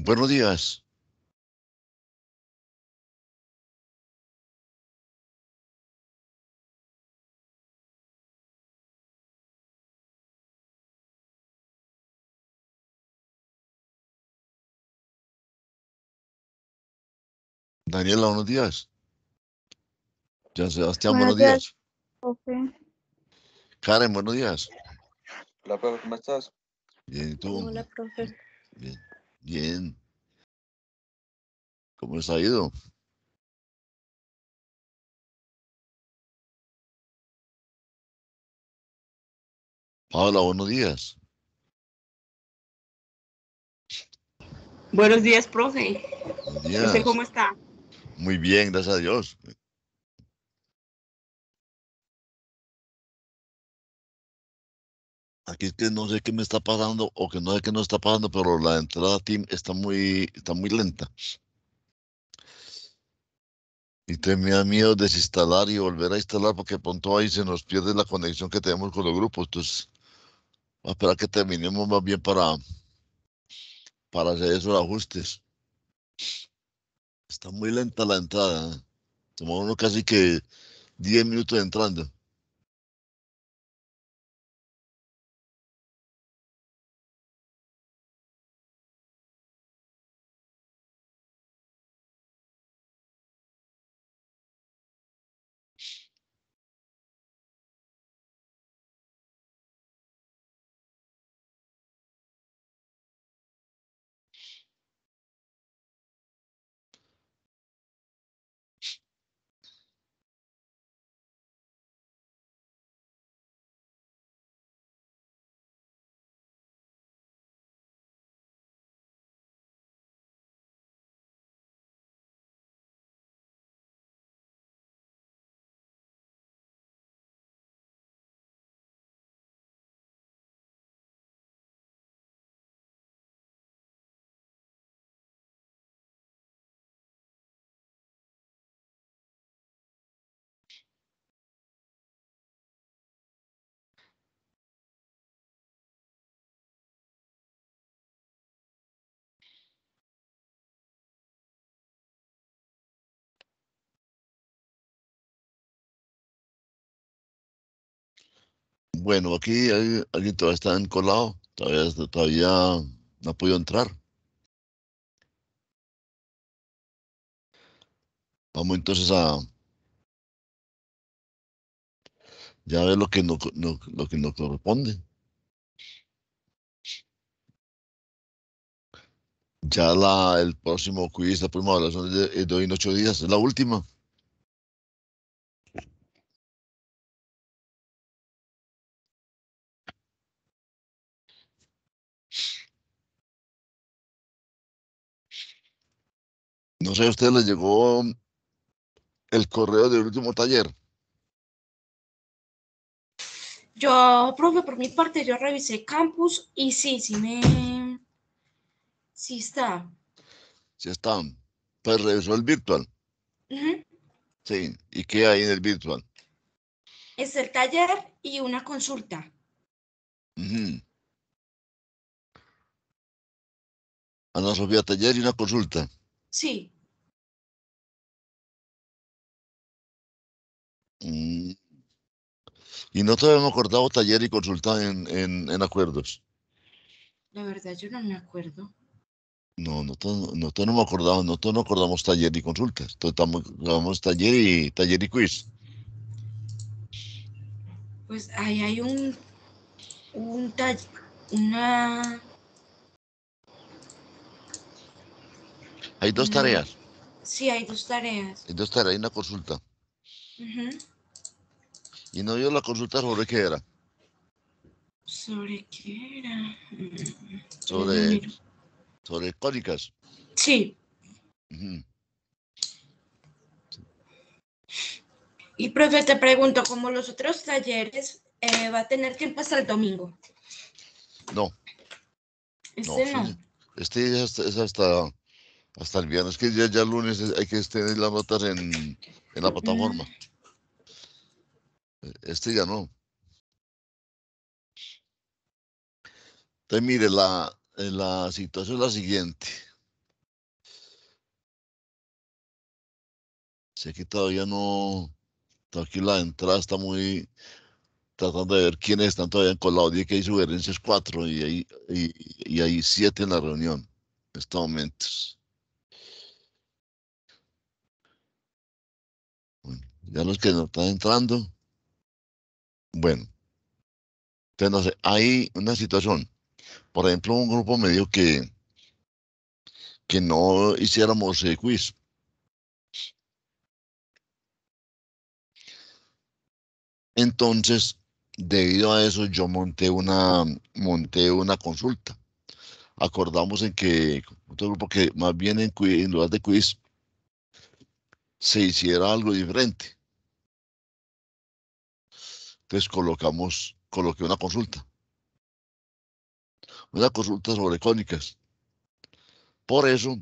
Buenos días. Daniela, buenos días. Ya Sebastián, buenos, buenos días. Karen, buenos días. Hola, profe, ¿cómo estás? Bien, ¿y tú? Hola, profe. Bien. Bien. ¿Cómo les ha ido? Paula, buenos días. Buenos días, profe. cómo está? Muy bien, gracias a Dios. aquí es que no sé qué me está pasando o que no sé qué no está pasando, pero la entrada team está muy, está muy lenta. Y tenía miedo miedo desinstalar y volver a instalar porque pronto ahí se nos pierde la conexión que tenemos con los grupos. Entonces, a esperar que terminemos más bien para, para hacer esos ajustes. Está muy lenta la entrada. Tomó ¿eh? uno casi que 10 minutos entrando. Bueno, aquí hay, alguien todavía está encolado, todavía, todavía no ha podido entrar. Vamos entonces a ya ver lo que nos, no, lo que nos corresponde. Ya la, el próximo quiz, la próxima evaluación es de hoy en ocho días, es la última. No sé, ¿a usted le llegó el correo del último taller? Yo, profe, por mi parte, yo revisé campus y sí, sí me... Sí está. Sí está. Pues revisó el virtual. Sí. ¿Y qué hay en el virtual? Es el taller y una consulta. Ana Sofía, taller y una consulta. Sí. Mm. Y no te habíamos cortado taller y consulta en, en, acuerdos. La verdad, yo no me acuerdo. No, no, no, no, no me acordamos, nosotros no acordamos taller y consultas. Entonces taller y taller y quiz. Pues ahí hay un, un taller, una. Hay dos tareas. Sí, hay dos tareas. Hay dos tareas, hay una consulta. Y no dio la consulta sobre qué era. ¿Sobre qué era? Sobre, sobre cólicas. Sí. Y profe, te pregunto, como los otros talleres, eh, ¿va a tener tiempo hasta el domingo? No. Este no. Este es hasta, hasta, el viernes, que ya, ya lunes hay que tener las notas en, en la plataforma. E, este ya no. Entonces, mire, la, la situación es la siguiente. Si aquí todavía no, aquí la entrada está muy tratando de ver quiénes están todavía en Dije que hay sugerencias cuatro y hay, y, y hay siete en la reunión en estos momentos. ya los que no están entrando. Bueno, entonces hay una situación. Por ejemplo, un grupo me dijo que, que no hiciéramos quiz. Entonces, debido a eso, yo monté una, monté una consulta. Acordamos en que otro grupo que más bien en, en lugar de quiz se hiciera algo diferente. Entonces colocamos, coloqué una consulta. Una consulta sobre cónicas. Por eso,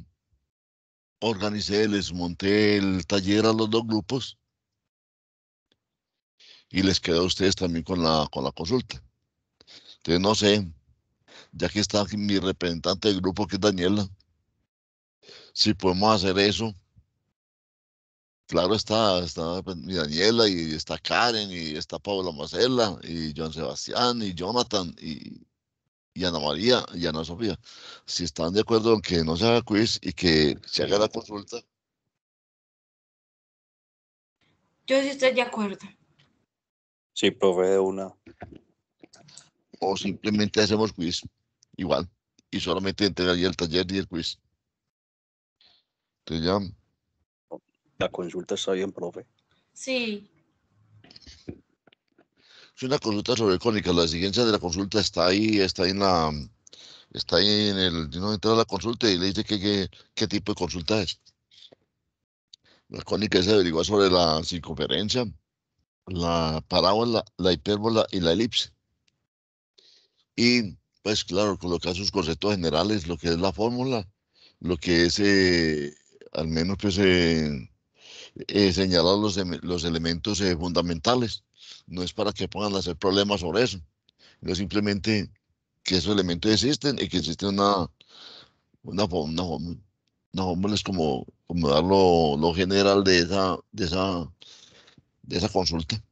organicé, les monté el taller a los dos grupos y les quedó a ustedes también con la, con la consulta. Entonces, no sé, ya que está mi representante del grupo, que es Daniela, si podemos hacer eso Claro está, pues, mi Daniela y está Karen y está Paula Marcela y John Sebastián y Jonathan y, Ana María y Ana Sofía. Si están de acuerdo en que no se haga quiz y que se haga la consulta. Yo sí estoy de acuerdo. Sí, provee una. O simplemente hacemos quiz, igual, y solamente entregaría el taller y el quiz. Te llamo. La consulta está bien, profe. Sí. Es una consulta sobre cónica. La exigencia de la consulta está ahí, está ahí en la. Está en el. Uno entra la consulta y le dice qué que, tipo de consulta es. La cónica es averiguar sobre la circunferencia, la parábola, la hipérbola y la elipse. Y, pues claro, colocar sus conceptos generales, lo que es la fórmula, lo que es, eh, al menos, pues, eh, eh, señalar los, em, elementos eh, fundamentales. No es para que pongan hacer problemas sobre eso. No simplemente que esos elementos existen y que existe una, una, una, una es como, como dar lo, general de esa, de esa, de esa consulta.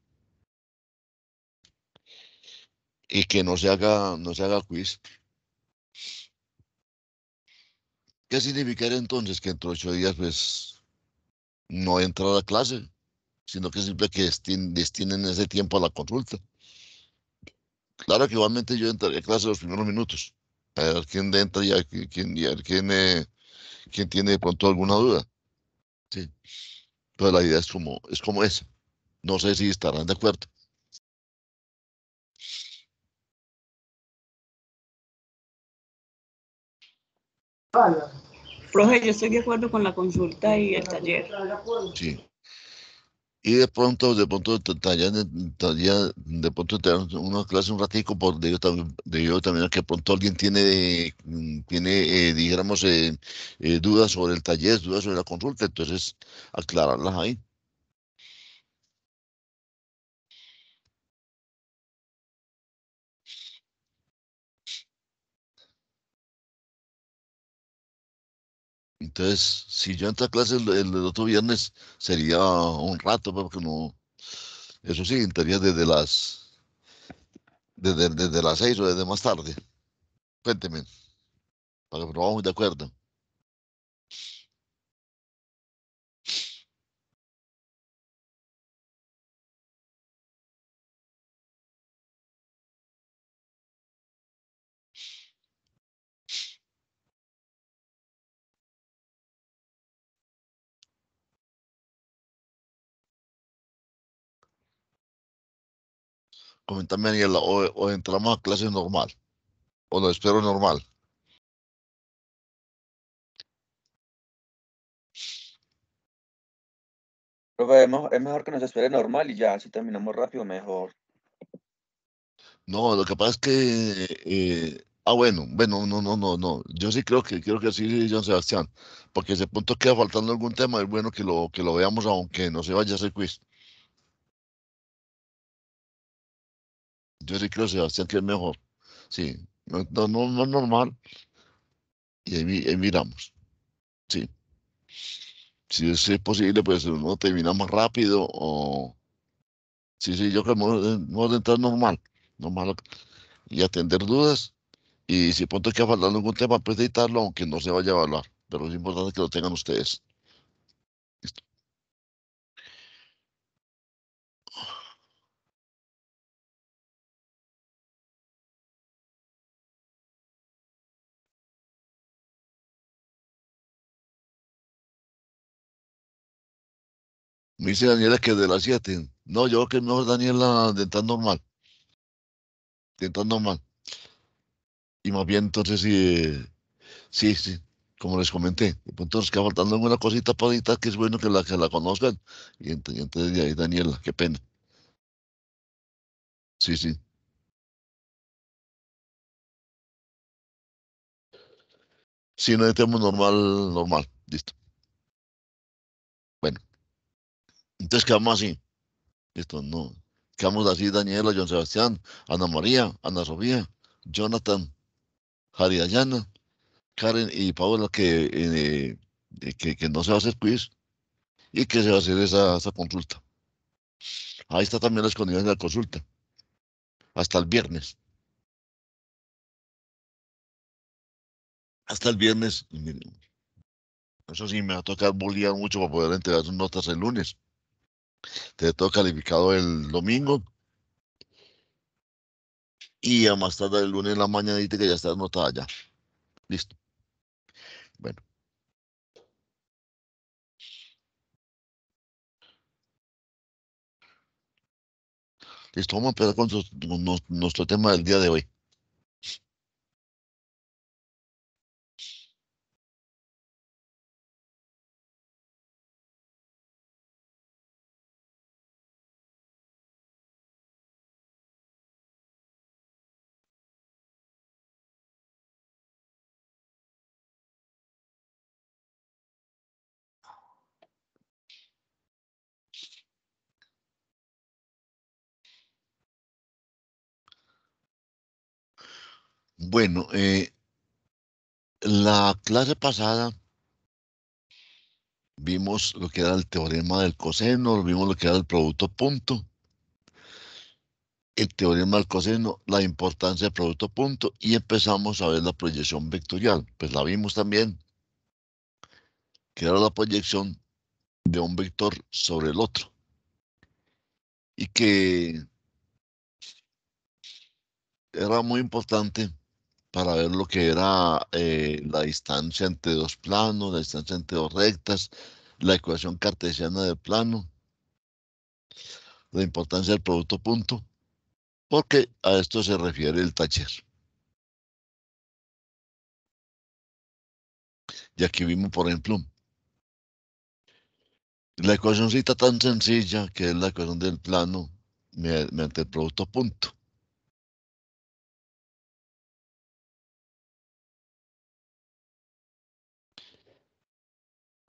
Y que no se haga, no se haga quiz. ¿Qué significaría entonces que entre ocho días, pues, no entrar a clase, sino que simplemente que destinen, ese tiempo a la consulta. Claro que igualmente yo entraré a clase los primeros minutos, a ver quién entra y a quién, eh, quién, tiene de pronto alguna duda. Sí. Pero la idea es como, es como esa. No sé si estarán de acuerdo. Profe, yo estoy de acuerdo con la consulta y el taller. Sí. Y de pronto, de pronto, de taller, de pronto te una clase un ratico, por yo también, que pronto alguien tiene, mm, tiene eh, digamos, eh, eh, dudas sobre el taller, dudas sobre la consulta, entonces aclararlas ahí. Entonces, si yo entro a clases el, otro viernes, sería un rato, pues, porque no. Eso sí, entraría desde las. Desde, desde las seis o desde más tarde. Cuénteme. Para que probamos de acuerdo. Comentame Daniela, o, entramos a clase normal, o lo espero normal. Profe, es mejor que nos espere normal y ya, si terminamos rápido, mejor. No, lo que pasa es que. Eh, ah, bueno, bueno, no, no, no, no. Yo sí creo que creo que sí, John Sebastián. Porque ese punto queda faltando algún tema, es bueno que lo, que lo veamos, aunque no se vaya a hacer quiz. Yo sí creo que va que es mejor. Sí, no, no, no es normal. Y ahí, miramos. Sí. Si es, posible, pues uno termina más rápido o... Sí, sí, yo creo que vamos a entrar normal. Normal. Y atender dudas. Y si pronto hay que hablar de algún tema, pues editarlo, aunque no se vaya a evaluar. Pero es importante que lo tengan ustedes. Listo. Me dice Daniela que de las 7. No, yo creo que es Daniela de tan normal. De tan normal. Y más bien, entonces, sí, sí, sí como les comenté. Entonces va faltando una cosita para que es bueno que la, que la conozcan. Y, entonces ahí, Daniela, qué pena. Sí, sí. Si no, tema normal, normal. Listo. Entonces quedamos así. esto no. Quedamos así Daniela, John Sebastián, Ana María, Ana Sofía, Jonathan, Jari Ayana, Karen y Paola, eh, eh, que, que, no se va a hacer quiz y que se va a hacer esa, esa consulta. Ahí está también la escondida de la consulta. Hasta el viernes. Hasta el viernes. eso sí, me va a tocar bolear mucho para poder entregar sus notas el lunes te todo calificado el domingo. Y a más tarde el lunes en la mañana dice que ya está anotada ya. Listo. Bueno. Listo, vamos a empezar con nuestro tema del día de hoy. Bueno, eh, la clase pasada vimos lo que era el teorema del coseno, vimos lo que era el producto punto, el teorema del coseno, la importancia del producto punto y empezamos a ver la proyección vectorial. Pues la vimos también, que era la proyección de un vector sobre el otro. Y que era muy importante para ver lo que era eh, la distancia entre dos planos, la distancia entre dos rectas, la ecuación cartesiana del plano, la importancia del producto punto, porque a esto se refiere el taller. Y aquí vimos, por ejemplo, la ecuacióncita tan sencilla que es la ecuación del plano mediante el producto punto.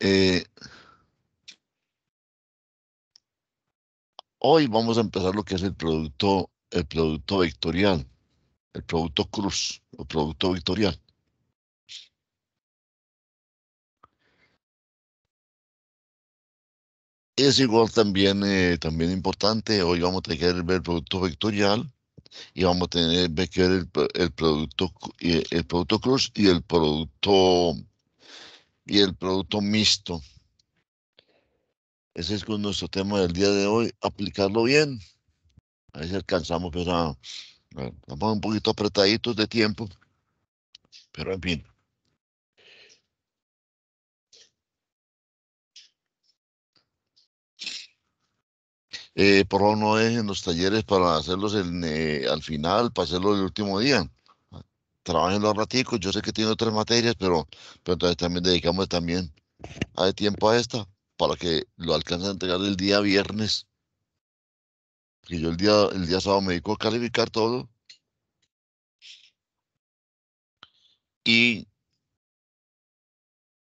Eh, hoy vamos a empezar lo que es el producto, el producto vectorial, el producto cruz, el producto vectorial. Es igual también, eh, también importante, hoy vamos a tener que ver el producto vectorial y vamos a tener que ver el, el producto, eh, el producto cruz y el producto y el producto mixto. Ese es con nuestro tema del día de hoy, aplicarlo bien. A ver si alcanzamos, pero estamos un poquito apretaditos de tiempo, pero en fin. Eh, por favor, no dejen los talleres para hacerlos eh, al final, para hacerlo el último día trabajen los raticos. Yo sé que tiene otras materias, pero, pero entonces también dedicamos también a tiempo a esta para que lo alcancen a entregar el día viernes. Que yo el día, el día sábado me dedico a calificar todo. Y,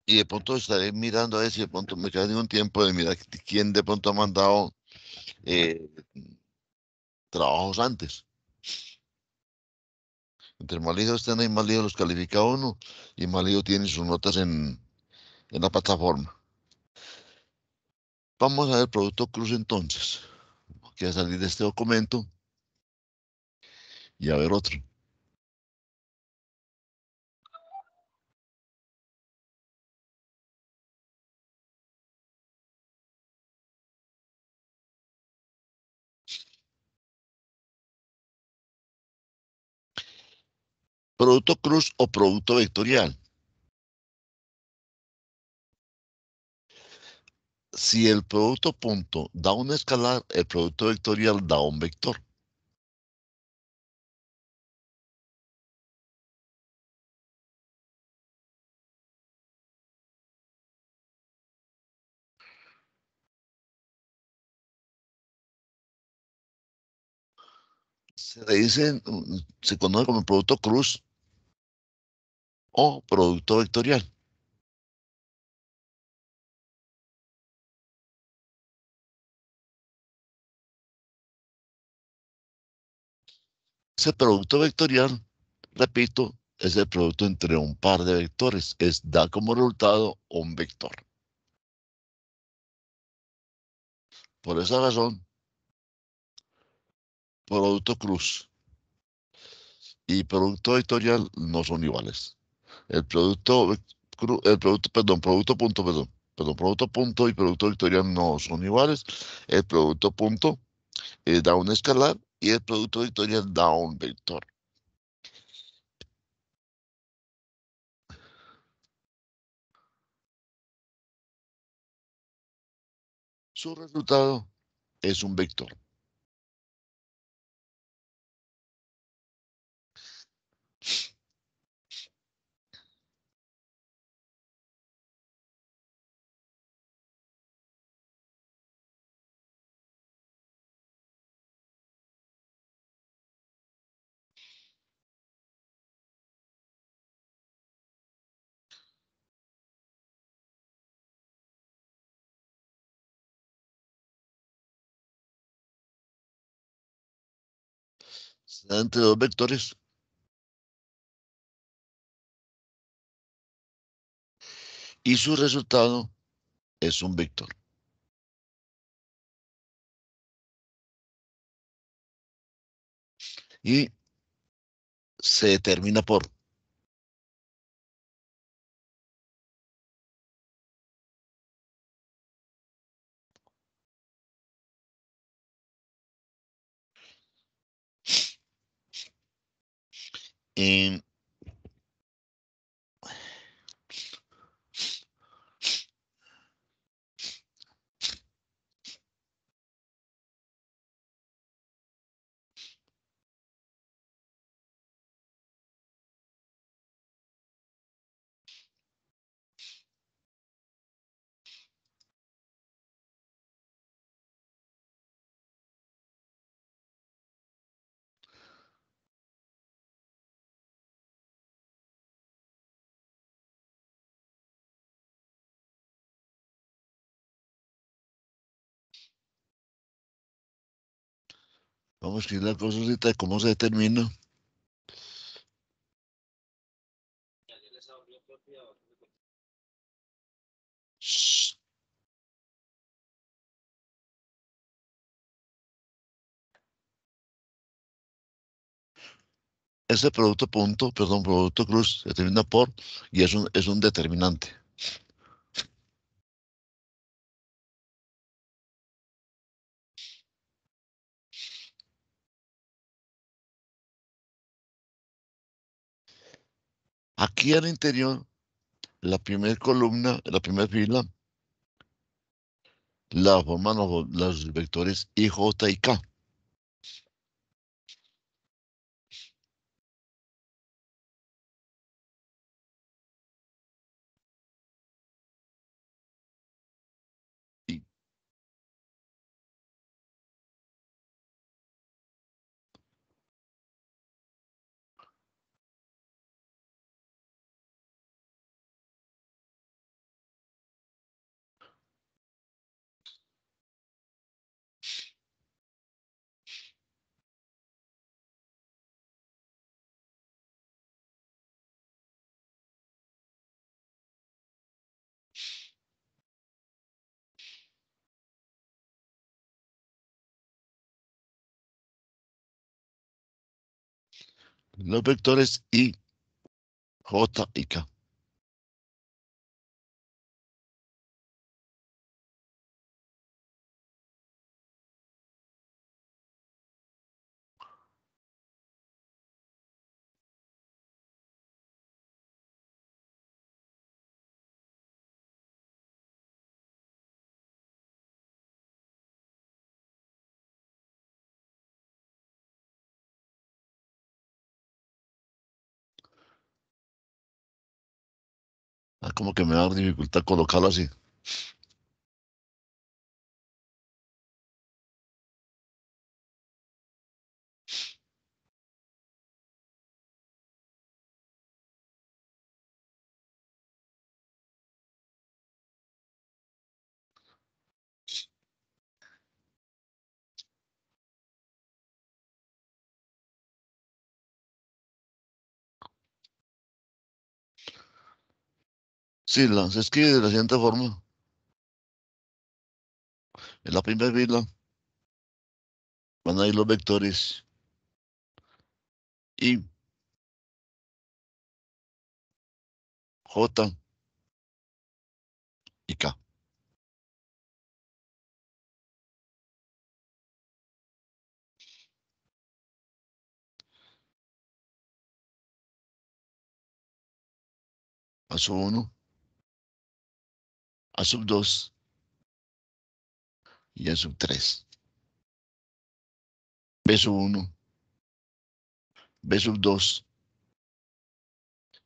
y de pronto estaré mirando a ver si de pronto me queda ningún tiempo de mirar quién de pronto ha mandado eh, trabajos antes. Entre Malío están, ahí, malío los califica uno y malío tiene sus notas en, la plataforma. Vamos a ver producto cruz entonces. Voy a salir de este documento y a ver otro. producto cruz o producto vectorial. Si el producto punto da un escalar, el producto vectorial da un vector. se le dice, mm, se conoce como producto cruz o producto vectorial. Ese producto vectorial, repito, es el producto entre un par de vectores, es da como resultado un vector. Por esa razón, producto cruz y producto vectorial no son iguales el producto, el producto, perdón, producto punto, perdón, perdón, producto punto y producto vectorial no son iguales. El producto punto eh, da un escalar y el producto victoria da un vector. Su resultado es un vector. entre dos vectores. Y su resultado es un vector. Y se determina por in Vamos a escribir la cosa de cómo se determina. Ese producto punto, perdón, producto cruz, se determina por y es un, es un determinante. Aquí al interior, la primera columna, la primera fila, la forman los, los vectores IJ y K. los vectores I, J y K. como que me da dificultad colocarlo así. la se escribe de la siguiente forma. En la primera fila van a ir los vectores I, J y K. Paso uno a sub 2 y a sub 3. B sub 1, B sub 2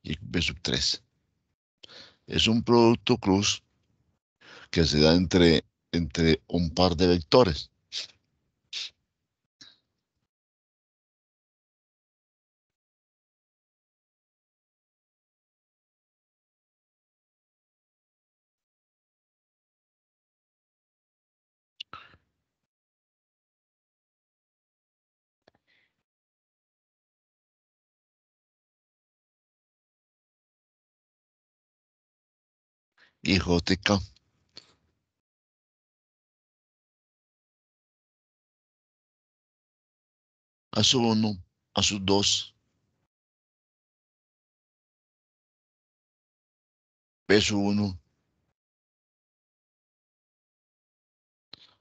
y B sub 3. Es un producto cruz que se da entre, entre un par de vectores. y A su uno, a su dos Beso uno,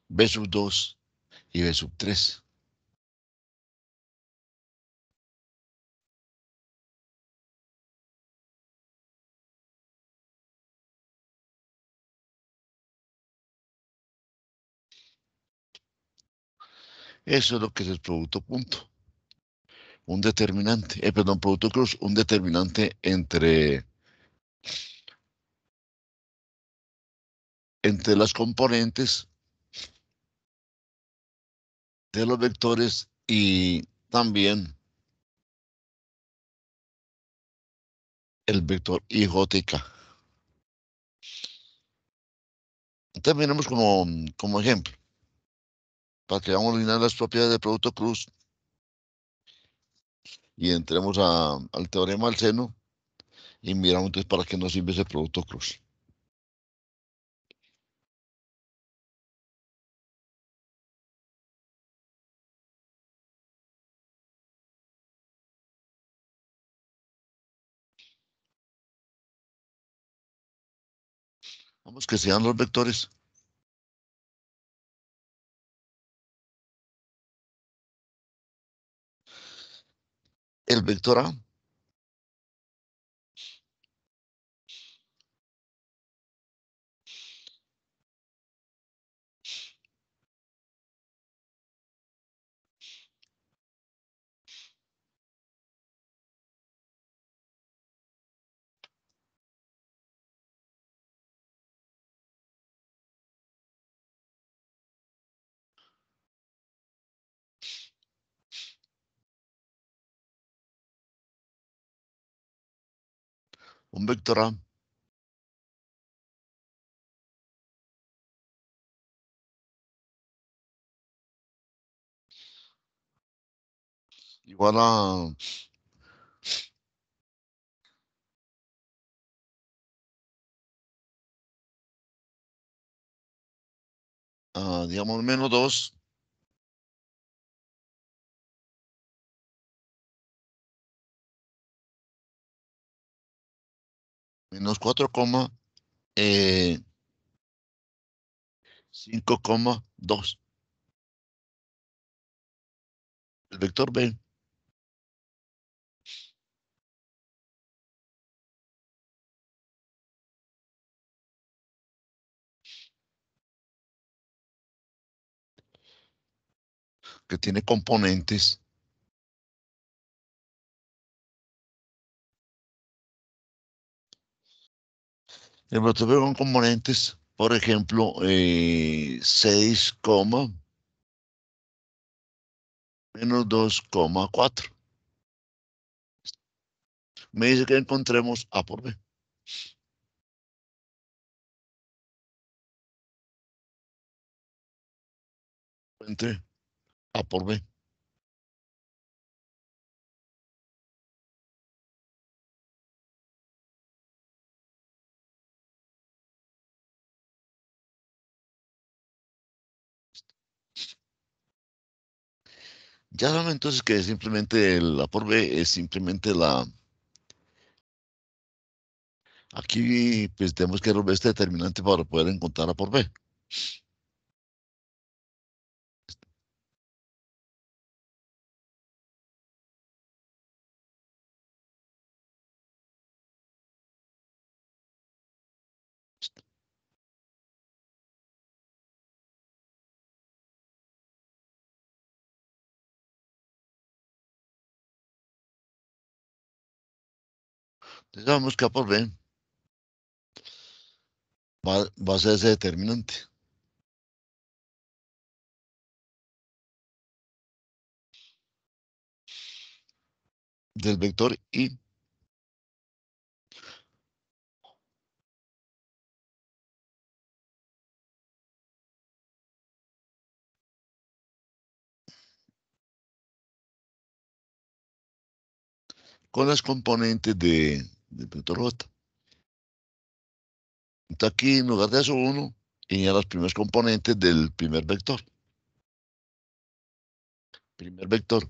Beso dos y Beso tres. Eso es lo que es el producto punto. Un determinante, eh, perdón, producto cruz, un determinante entre, las componentes de los vectores y también el vector IJK. terminamos como, como ejemplo para que vamos a eliminar las propiedades del producto cruz y entremos al teorema del seno y miramos entonces para qué nos sirve ese producto cruz. Vamos que sean los vectores. البلترة ombyggda Igual a, digamos, menos 2 menos 4,5,2. Eh, el vector B. que tiene componentes El protocolo con componentes, por ejemplo, eh, 6, menos 2,4. Me dice que encontremos A por B. Entre A por B. Ya saben entonces que simplemente la por B es simplemente la... Aquí pues tenemos que resolver este determinante para poder encontrar a por B. Entonces vamos A por B va, va a ser ese determinante. del vector I. con las componentes de entonces aquí en lugar de eso uno, tenía las primeras componentes del primer vector. Primer vector.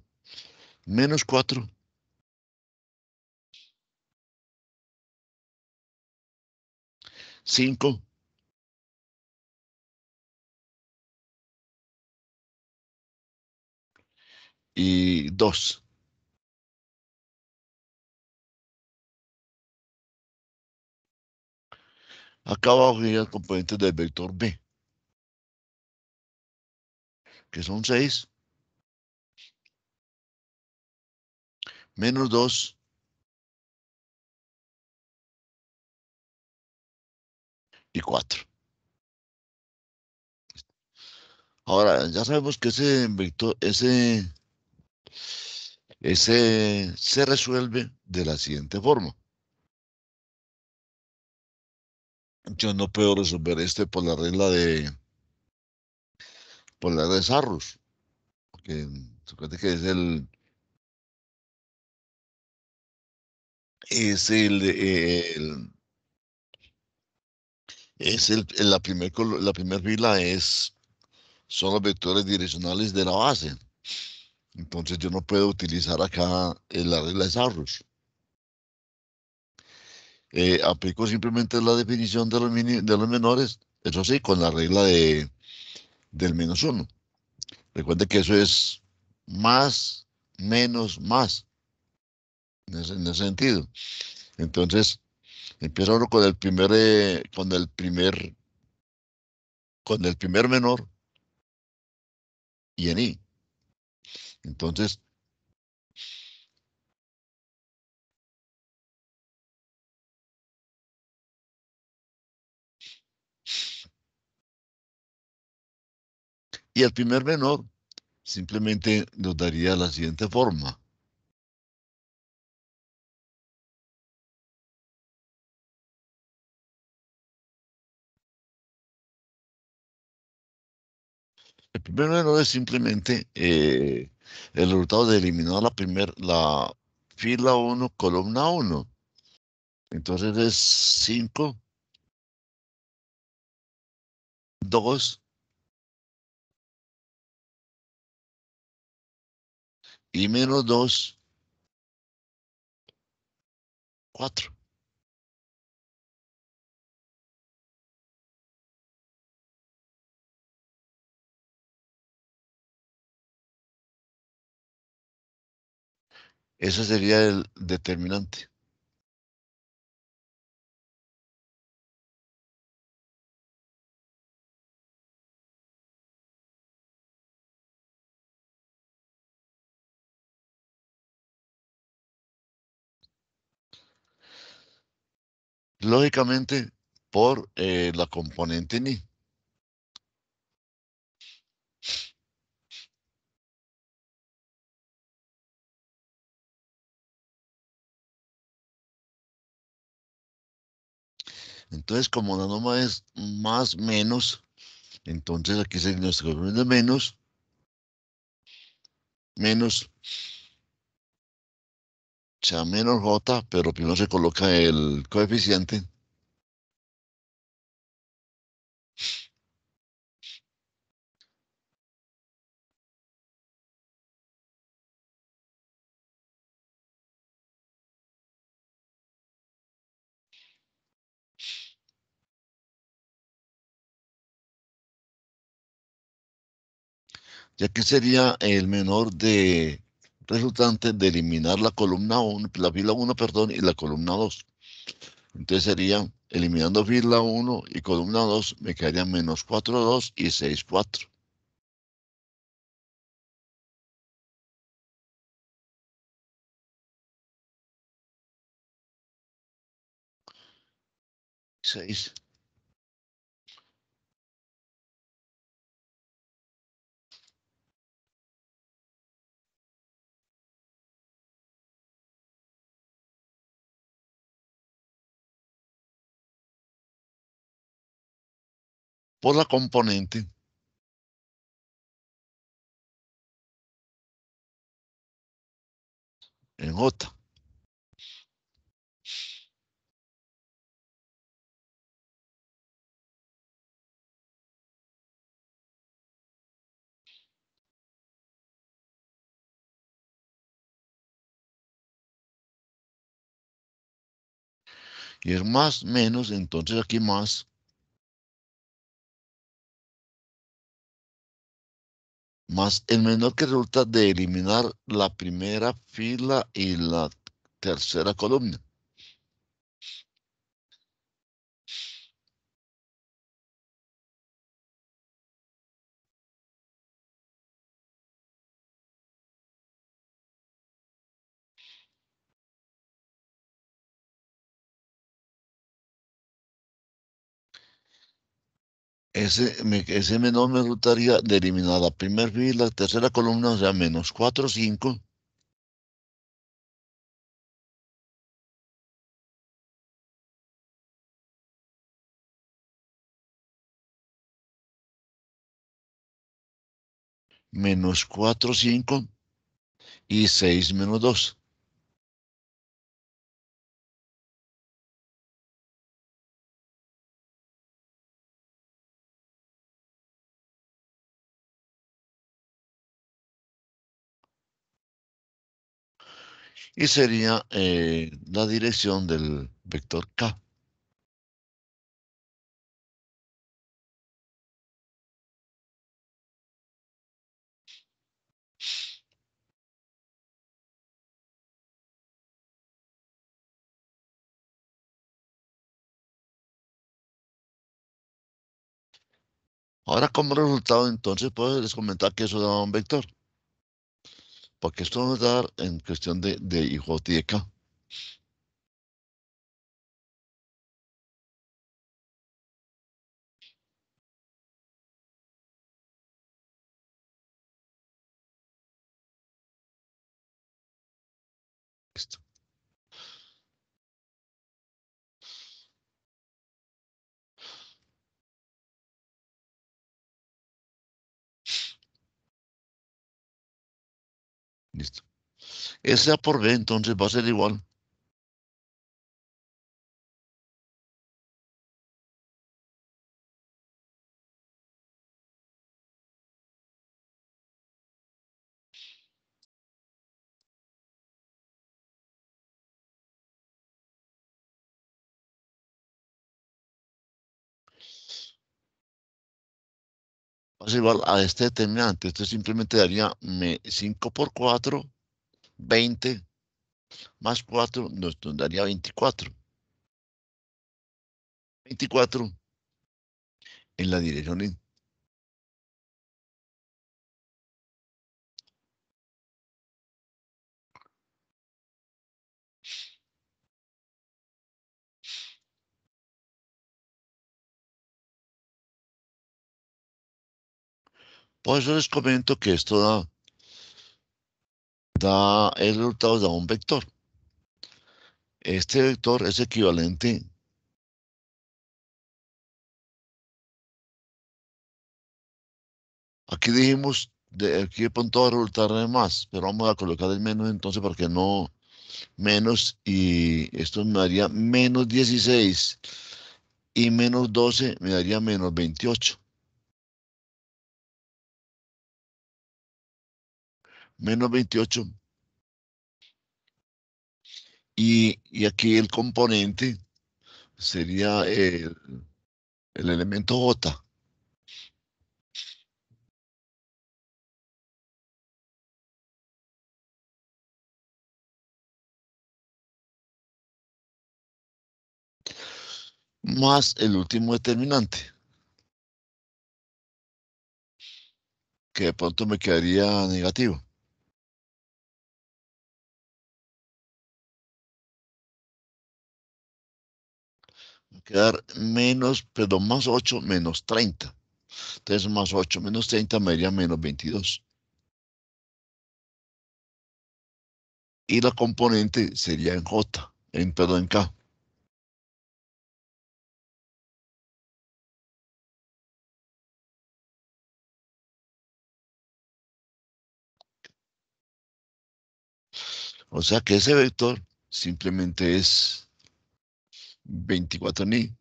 Menos cuatro. Cinco. Y dos. acá abajo hay el componente del vector B, que son 6, menos 2, y 4. Ahora, ya sabemos que ese vector, ese, ese se resuelve de la siguiente forma. yo no puedo resolver este por la regla de por la de Sarrus. Porque que es el es el, eh, es el, la primera la fila es son los vectores direccionales de la base. Entonces yo no puedo utilizar acá eh, la regla de Sarrus. Eh, aplico simplemente la definición de los, menores, eso sí, con la regla de, del menos uno. Recuerde que eso es más, menos, más. En ese, sentido. Entonces, empiezo uno con el primer, eh, con el primer, con el primer menor y en I. Entonces, Y el primer menor simplemente nos daría la siguiente forma. El primer menor es simplemente eh, el resultado de eliminar la, primer, la fila 1, columna 1. Entonces es 5, 2, y menos 2, 4. Ese sería el determinante. lógicamente por eh, la componente ni. Entonces, como la norma es más menos, entonces aquí se nos menos, menos sea menos J, pero primero se coloca el coeficiente. ya que sería el menor de resultante de eliminar la columna 1, la fila 1, perdón, y la columna 2. Entonces sería, eliminando fila 1 y columna 2, me quedaría menos 4, 2 y 6, 4. 6. por la componente en J. Y el más menos, entonces aquí más más el menor que resulta de eliminar la primera fila y la tercera columna. Ese, me, ese menor me gustaría de eliminar la primera fila, la tercera columna, o sea, menos 4, 5. Menos 4, 5 y 6 menos 2. y sería eh, la dirección del vector K. Ahora como resultado entonces puedo les que eso daba un vector porque esto no va dar en cuestión de, de hipoteca Listo. Ese A por B entonces va a ser igual igual a este determinante. Esto simplemente daría 5 por 4, 20, más 4 nos, nos daría 24. 24 en la dirección Por eso les comento que esto da, el resultado de un vector. Este vector es equivalente Aquí dijimos, de, aquí de todos va a más, pero vamos a colocar el menos entonces porque no, menos y esto me daría menos 16 y menos 12 me daría menos 28. menos 28. Y, aquí el componente sería el, el elemento J. más el último determinante. Que de pronto me quedaría negativo. quedar menos, perdón, más 8 menos 30. Entonces, más 8 menos 30 me haría menos 22. Y la componente sería en J, en, perdón, en K. O sea que ese vector simplemente es Veinticuatro ni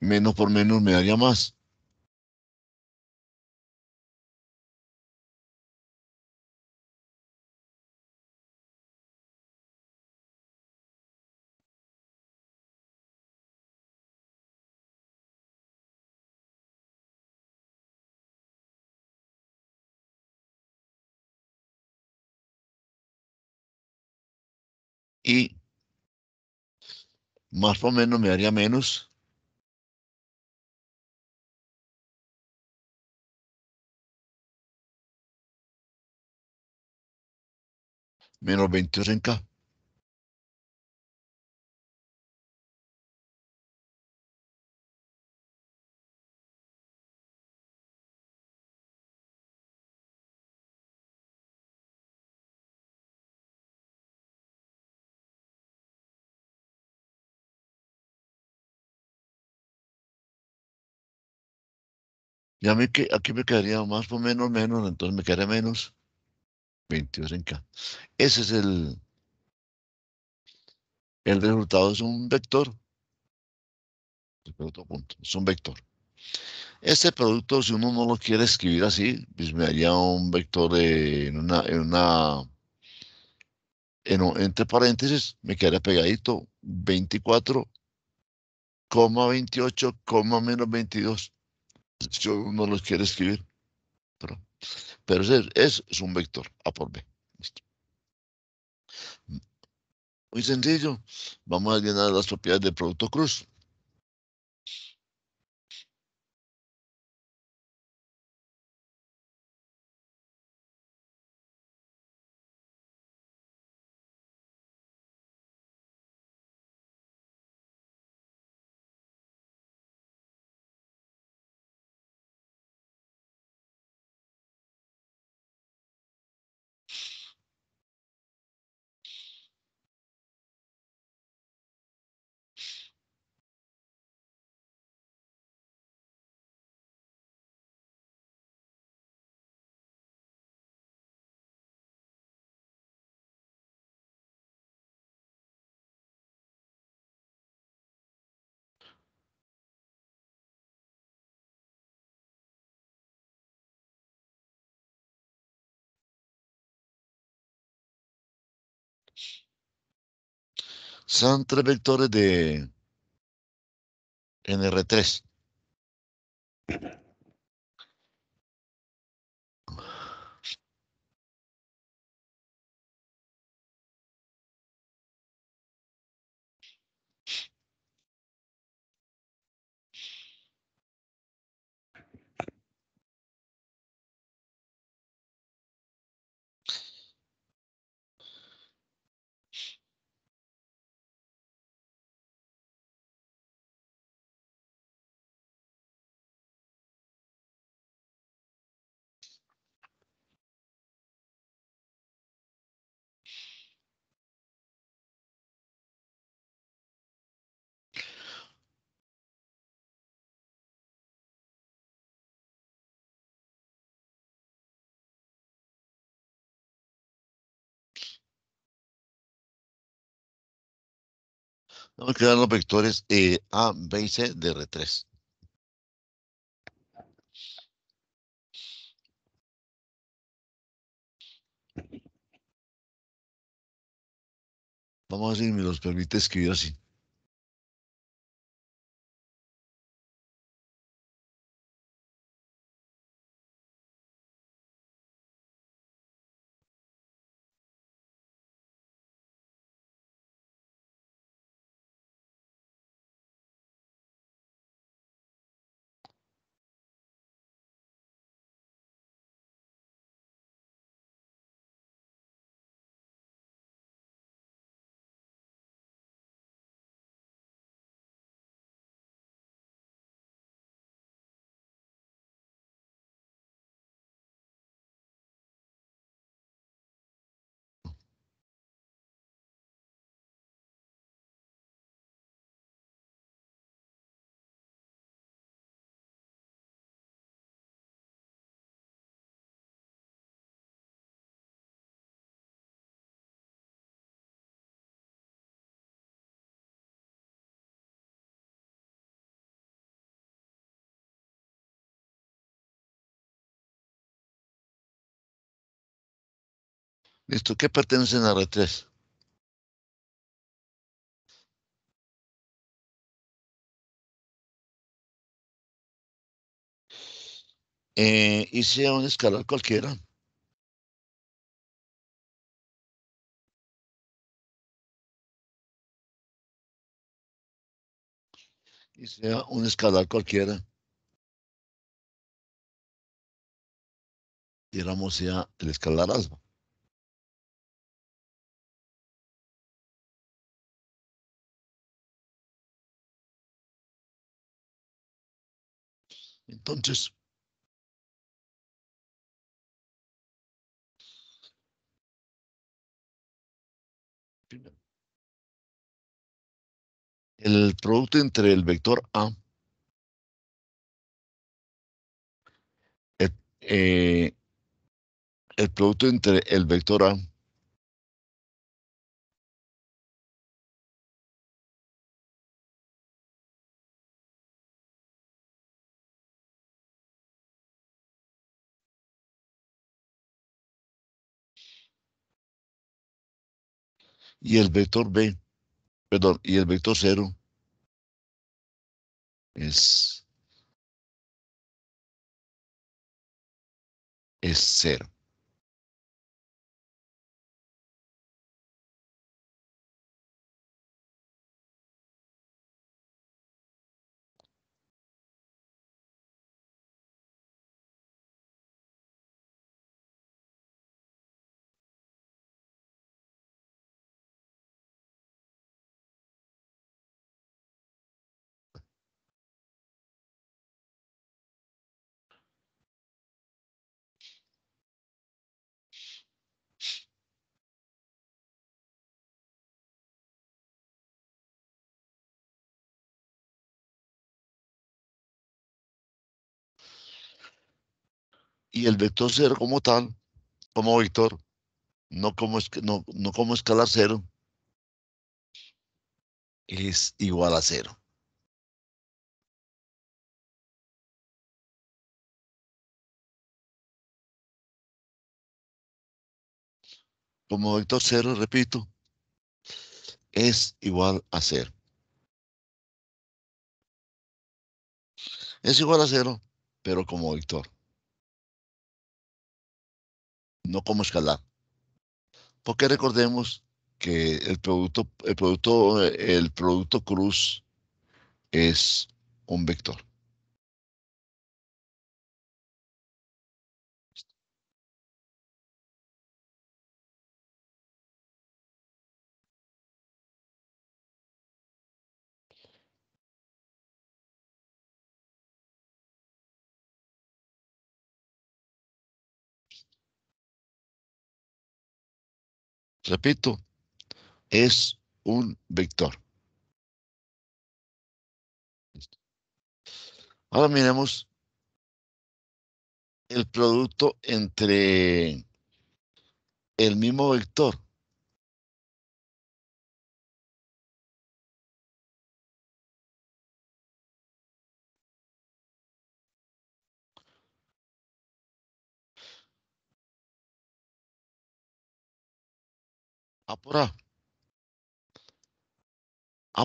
menos por menos me daría más. y más o menos me haría menos. Menos 22 en K. Ya que, aquí me quedaría más por menos menos, entonces me quedaría menos 22 en K. Ese es el, el resultado, es un vector. punto, es un vector. Este producto, si uno no lo quiere escribir así, pues me haría un vector en una, en una, entre paréntesis, me quedaría pegadito 24,28, menos 22 yo no los quiero escribir, pero, es un vector A por B. Muy sencillo, vamos a llenar las propiedades del producto cruz. son tres vectores de NR3. Vamos a crear los vectores eh, A, B y C de R3. Vamos a ver si me los permite escribir así. Listo, ¿qué pertenecen a R3? Eh, y sea un escalar cualquiera. Y sea un escalar cualquiera. Y ya el escalar asma. Entonces, el producto entre el vector A eh, eh, el producto entre el vector A y el vector B, perdón, y el vector 0 es, es 0. y el vector cero como tal, como vector, no como, no, no como escalar cero, es igual a cero. Como vector cero, repito, es igual a cero. Es igual a cero, pero como vector no como escalar. Porque recordemos que el producto, el producto, el producto cruz es un vector. repito, es un vector. Ahora miremos el producto entre el mismo vector.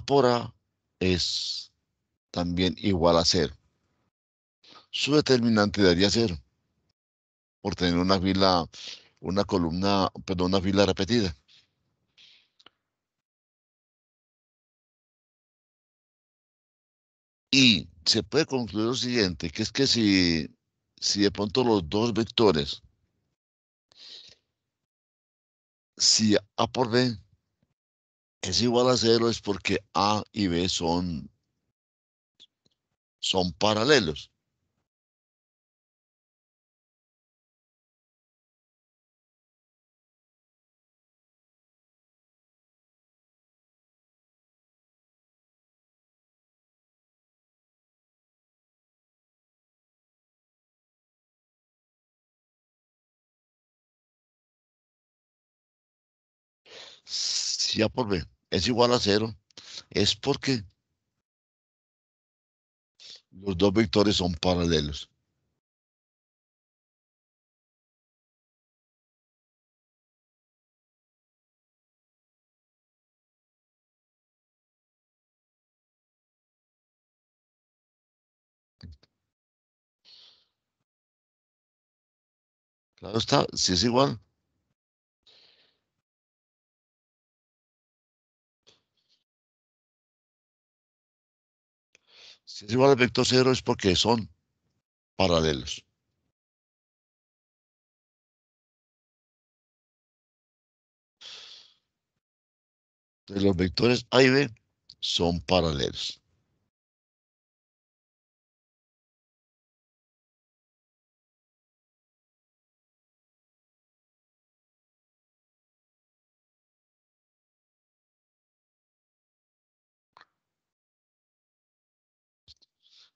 por A es también igual a cero. Su determinante daría cero por tener una fila, una columna, perdón, una fila repetida. Y se puede concluir lo siguiente, que es que si, si de pronto los dos vectores si A por B es igual a cero es porque A y B son, son paralelos. si A por B es igual a cero, es porque los dos vectores son paralelos. Claro está, si es igual, Si es igual al vector cero es porque son paralelos. Entonces los vectores A y B son paralelos.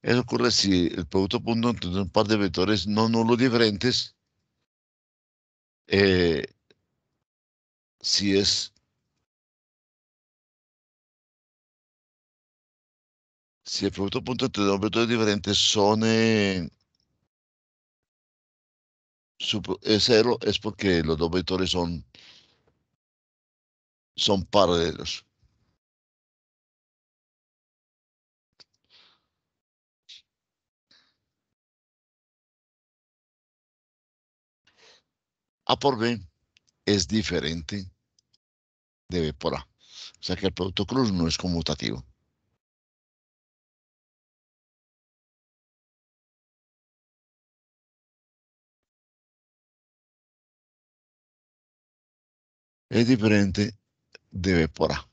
Eso ocurre si el producto punto entre un par de vectores no nulos diferentes, eh, si es si el producto punto entre dos vectores diferentes son eh, es cero es porque los dos vectores son son paralelos. A por B es diferente de B por A. O sea que el producto cruz no es conmutativo. Es diferente de B por A.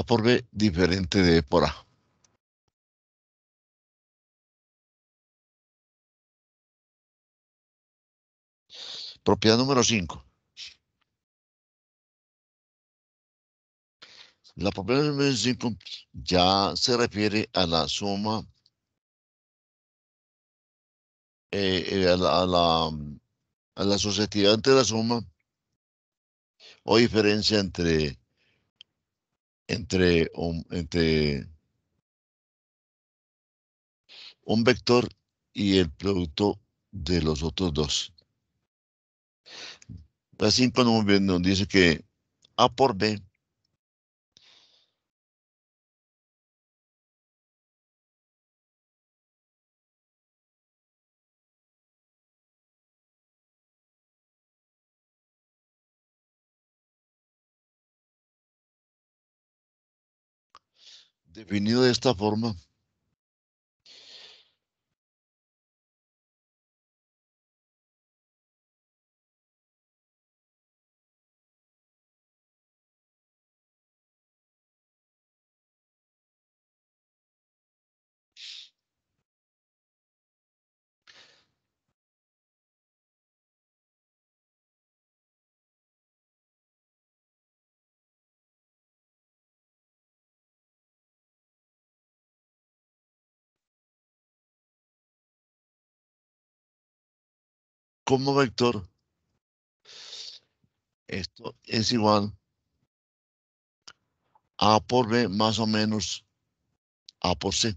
A por B, diferente de por A. Propiedad número 5. La propiedad número 5 ya se refiere a la suma, eh, eh, a, la, a, la, la suma o diferencia entre entre un, un vector y el producto de los otros dos. La 5 nos dice que A por B definido de esta forma, como vector, esto es igual a por B más o menos A por C.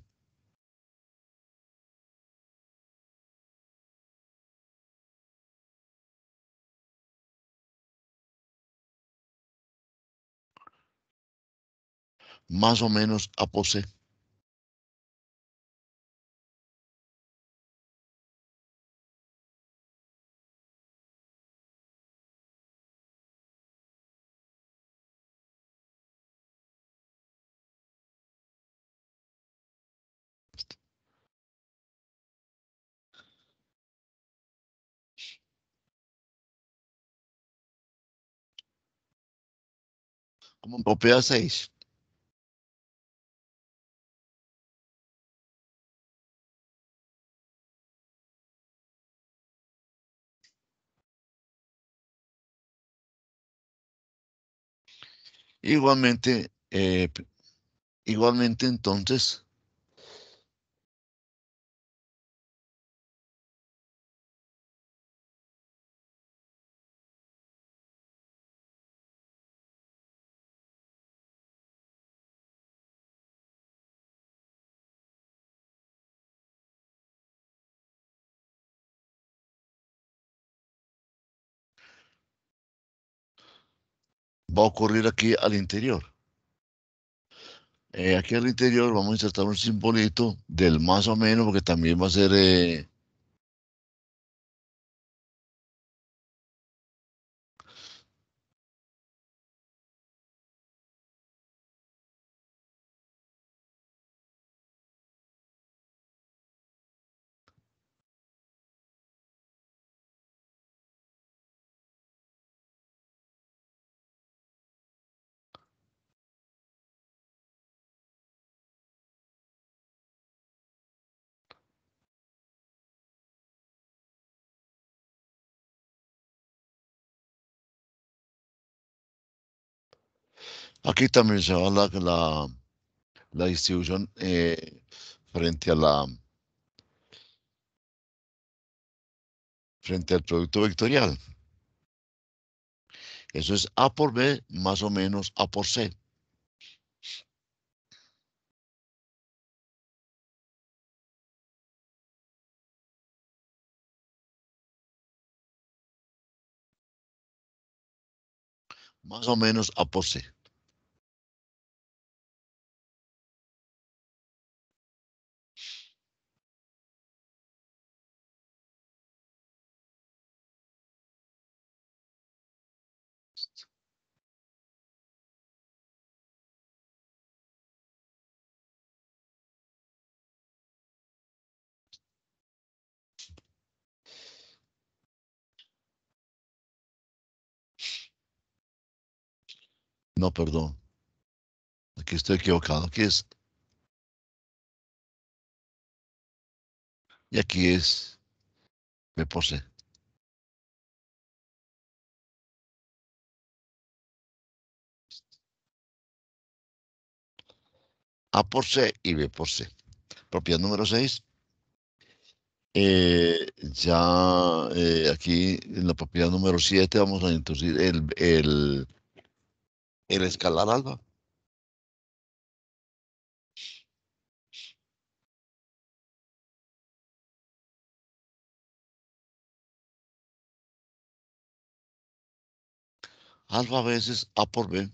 Más o menos A por C. como propiedad 6. Igualmente, eh, igualmente entonces, va a ocurrir aquí al interior. Eh, aquí al interior vamos a insertar un simbolito del más o menos, porque también va a ser eh, Aquí también se habla la, la, distribución eh, frente a la frente al producto vectorial. Eso es A por B más o menos A por C. Más o menos A por C. No, perdón. Aquí estoy equivocado. Aquí es. Y aquí es. Me C. A por C y B por C. Propiedad número 6. Eh, ya eh, aquí en la propiedad número 7 vamos a introducir el, el el escalar alba. Alfa veces A por B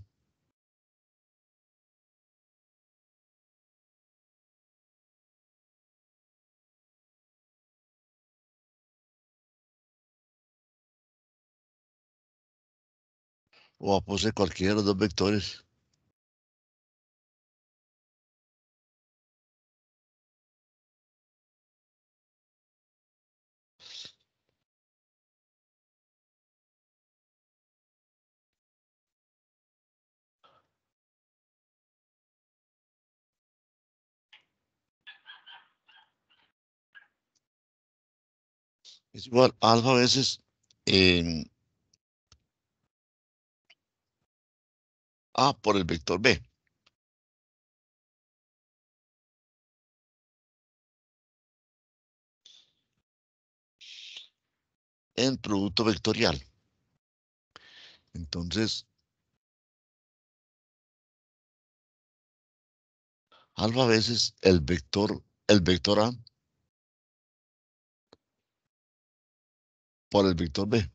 cualquiera de los dos vectores. es igual alfa veces em, A ah, por el vector B. En producto vectorial. Entonces, alfa veces el vector, el vector A por el vector B.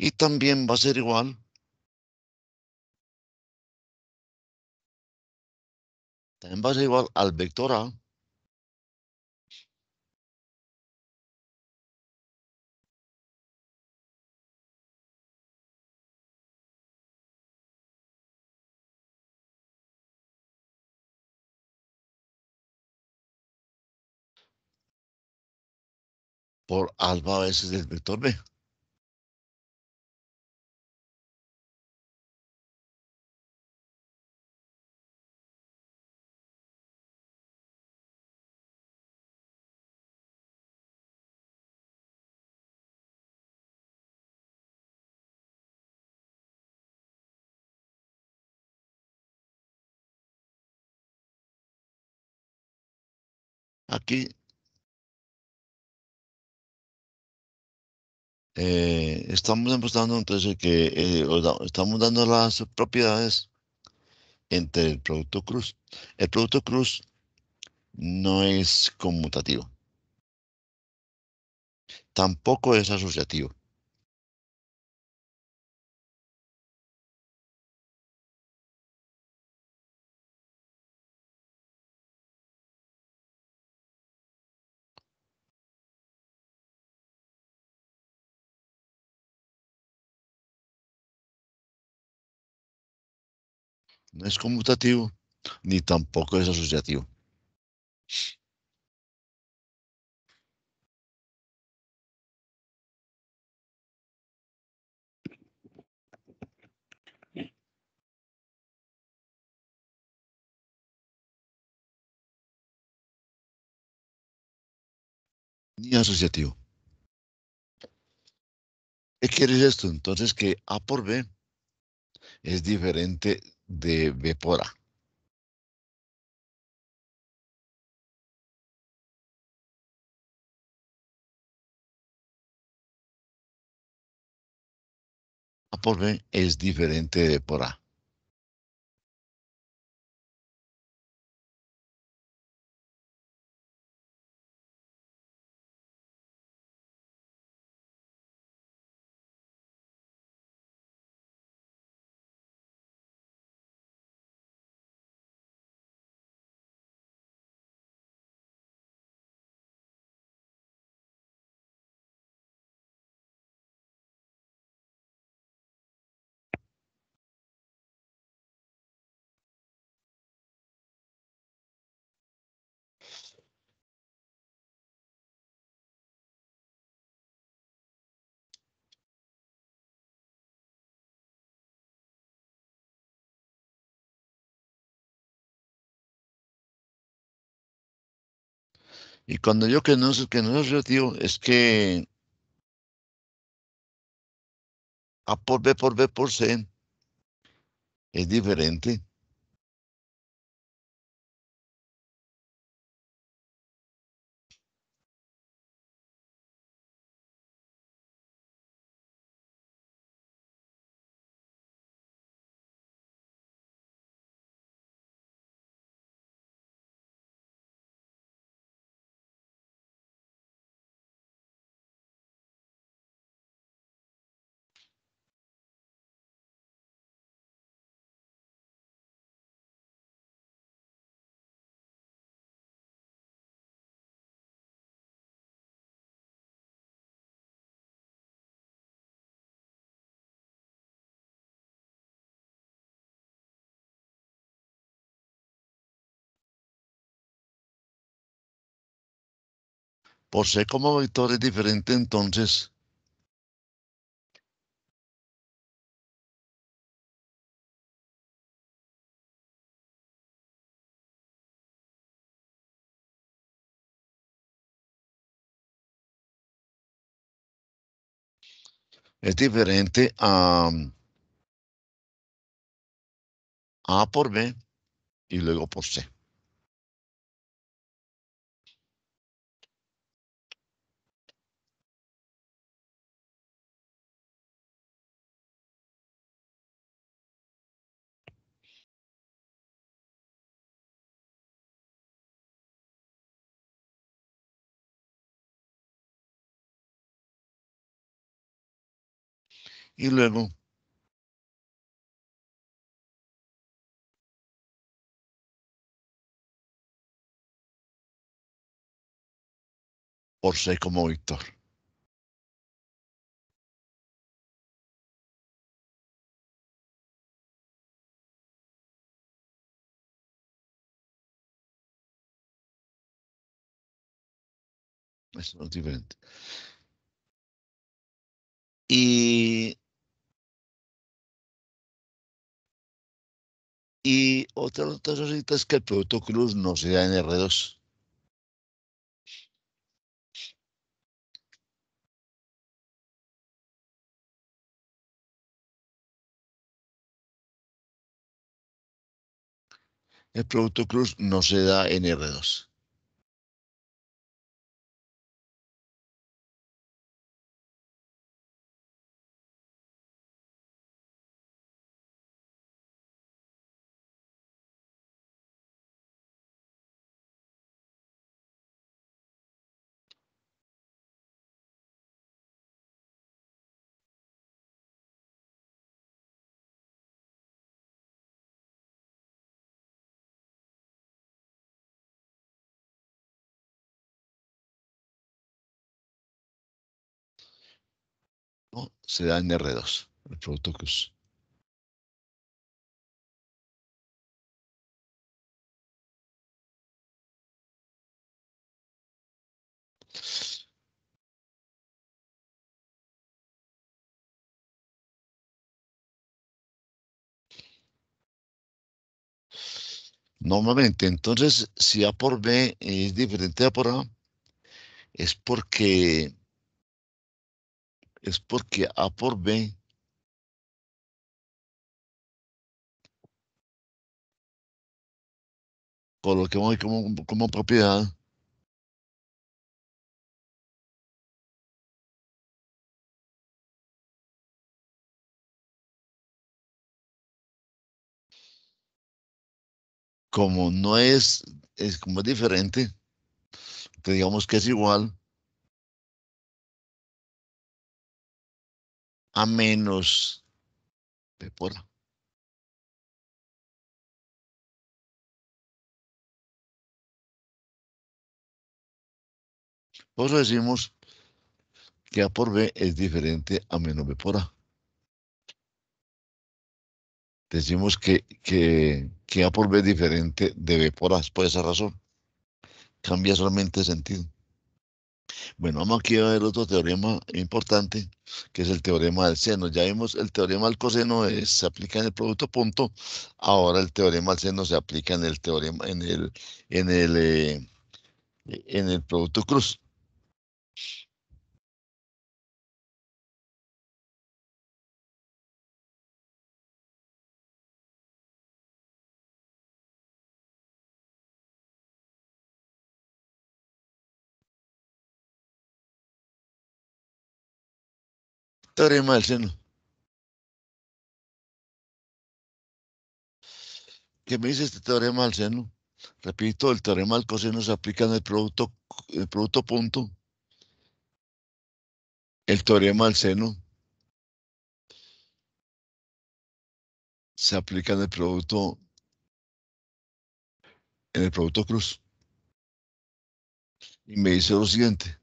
y también va a ser igual también va a ser igual al vector A por alfa veces del vector B. Aquí eh, estamos demostrando entonces que eh, estamos dando las propiedades entre el producto cruz. El producto cruz no es conmutativo. Tampoco es asociativo. No es conmutativo ni tampoco es asociativo. ni asociativo. ¿Qué quiere esto? Entonces que A por B es diferente de por ah, pues, ven es diferente de pora. Y cuando yo que no, sé, que no yo tío, es que A por B por B por C es diferente. Por ser como vector es diferente, entonces. Es diferente a mm, A por B y luego por C. y luego por ser como Víctor. Eso es diferente. Y Y otra nota es que el producto cruz no se da en R2. El producto cruz no se da en R2. se da en R2, el producto que Normalmente, entonces, si A por B es diferente a por A, es porque es porque A por B coloquemos como, como propiedad como no es, es como es diferente, digamos que es igual, a menos B por A. Por eso decimos que A por B es diferente a menos B por A. Decimos que, A por B es diferente de B por A, por esa razón. Cambia solamente sentido. Bueno, vamos aquí a ver otro teorema importante, que es el teorema del seno. Ya vimos el teorema del coseno se aplica en el producto punto. Ahora el teorema del seno se aplica en el teorema en el en el eh, en el producto cruz. Teorema del seno. ¿Qué me dice este teorema del seno? Repito, el teorema del coseno se aplica en el producto, el producto punto. El teorema del seno se aplica en el producto en el producto cruz. Y me dice lo siguiente.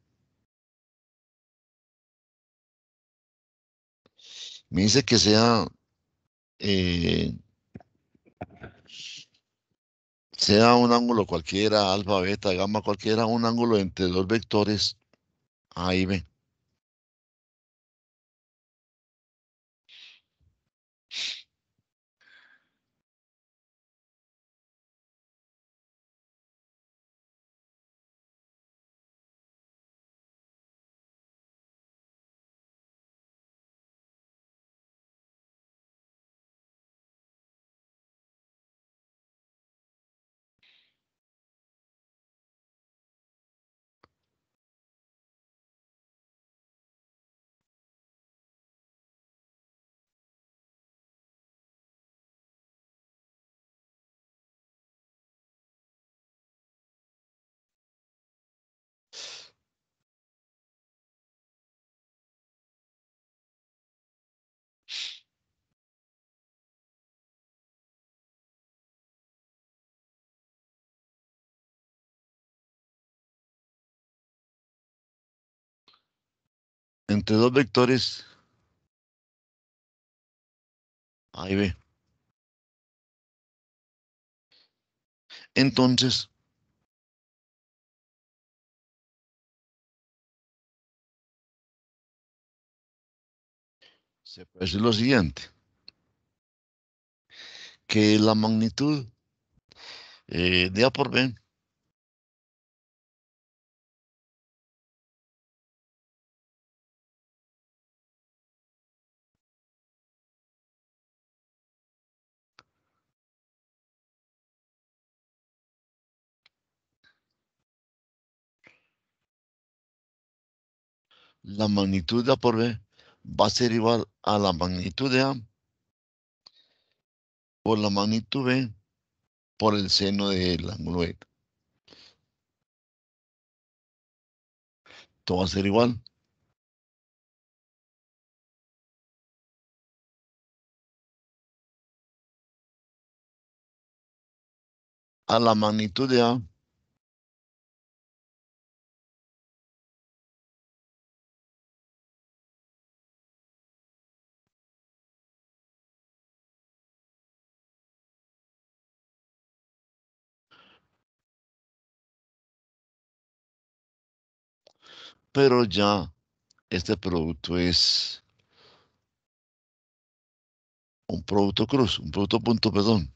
me dice que sea, eh, sea un ángulo cualquiera, alfa, beta, gamma cualquiera, un ángulo entre dos vectores A y B. entre dos vectores. Ahí ve. Entonces, se puede decir lo siguiente, que la magnitud eh, de A por B la magnitud de A por B va a ser igual a la magnitud de A por la magnitud B por el seno del ángulo beta. Esto va a ser igual. a la magnitud de A pero ya este producto es un producto cruz, un producto punto, perdón.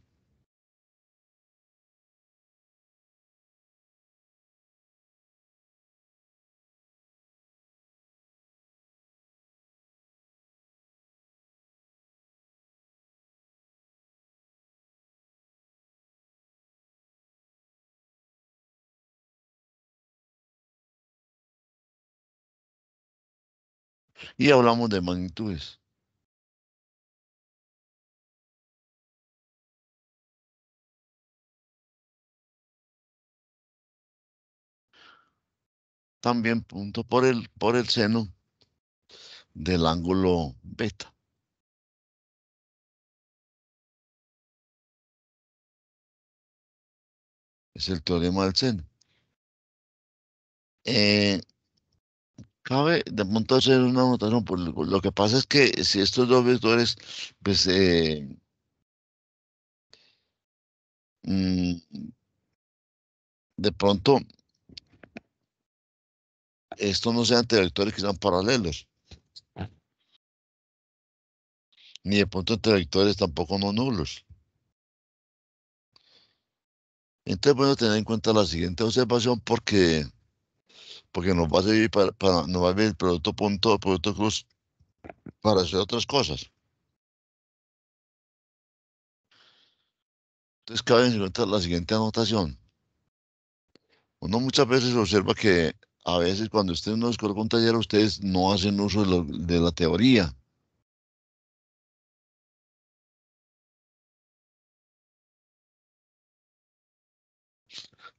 y hablamos de magnitudes. También punto por el, por el seno del ángulo beta. Es el teorema del seno. Eh, Cabe de pronto hacer una anotación, por lo que pasa es que si estos dos vectores, pues, eh, mm, de pronto, estos no sean vectores que sean paralelos. Ni de pronto vectores tampoco no nulos. Entonces, bueno, tener en cuenta la siguiente observación porque porque nos va a servir para, para nos va a servir el producto punto, producto cruz para hacer otras cosas. Entonces cabe encontrar la siguiente anotación. Uno muchas veces observa que a veces cuando ustedes no colocan un taller, ustedes no hacen uso de la teoría.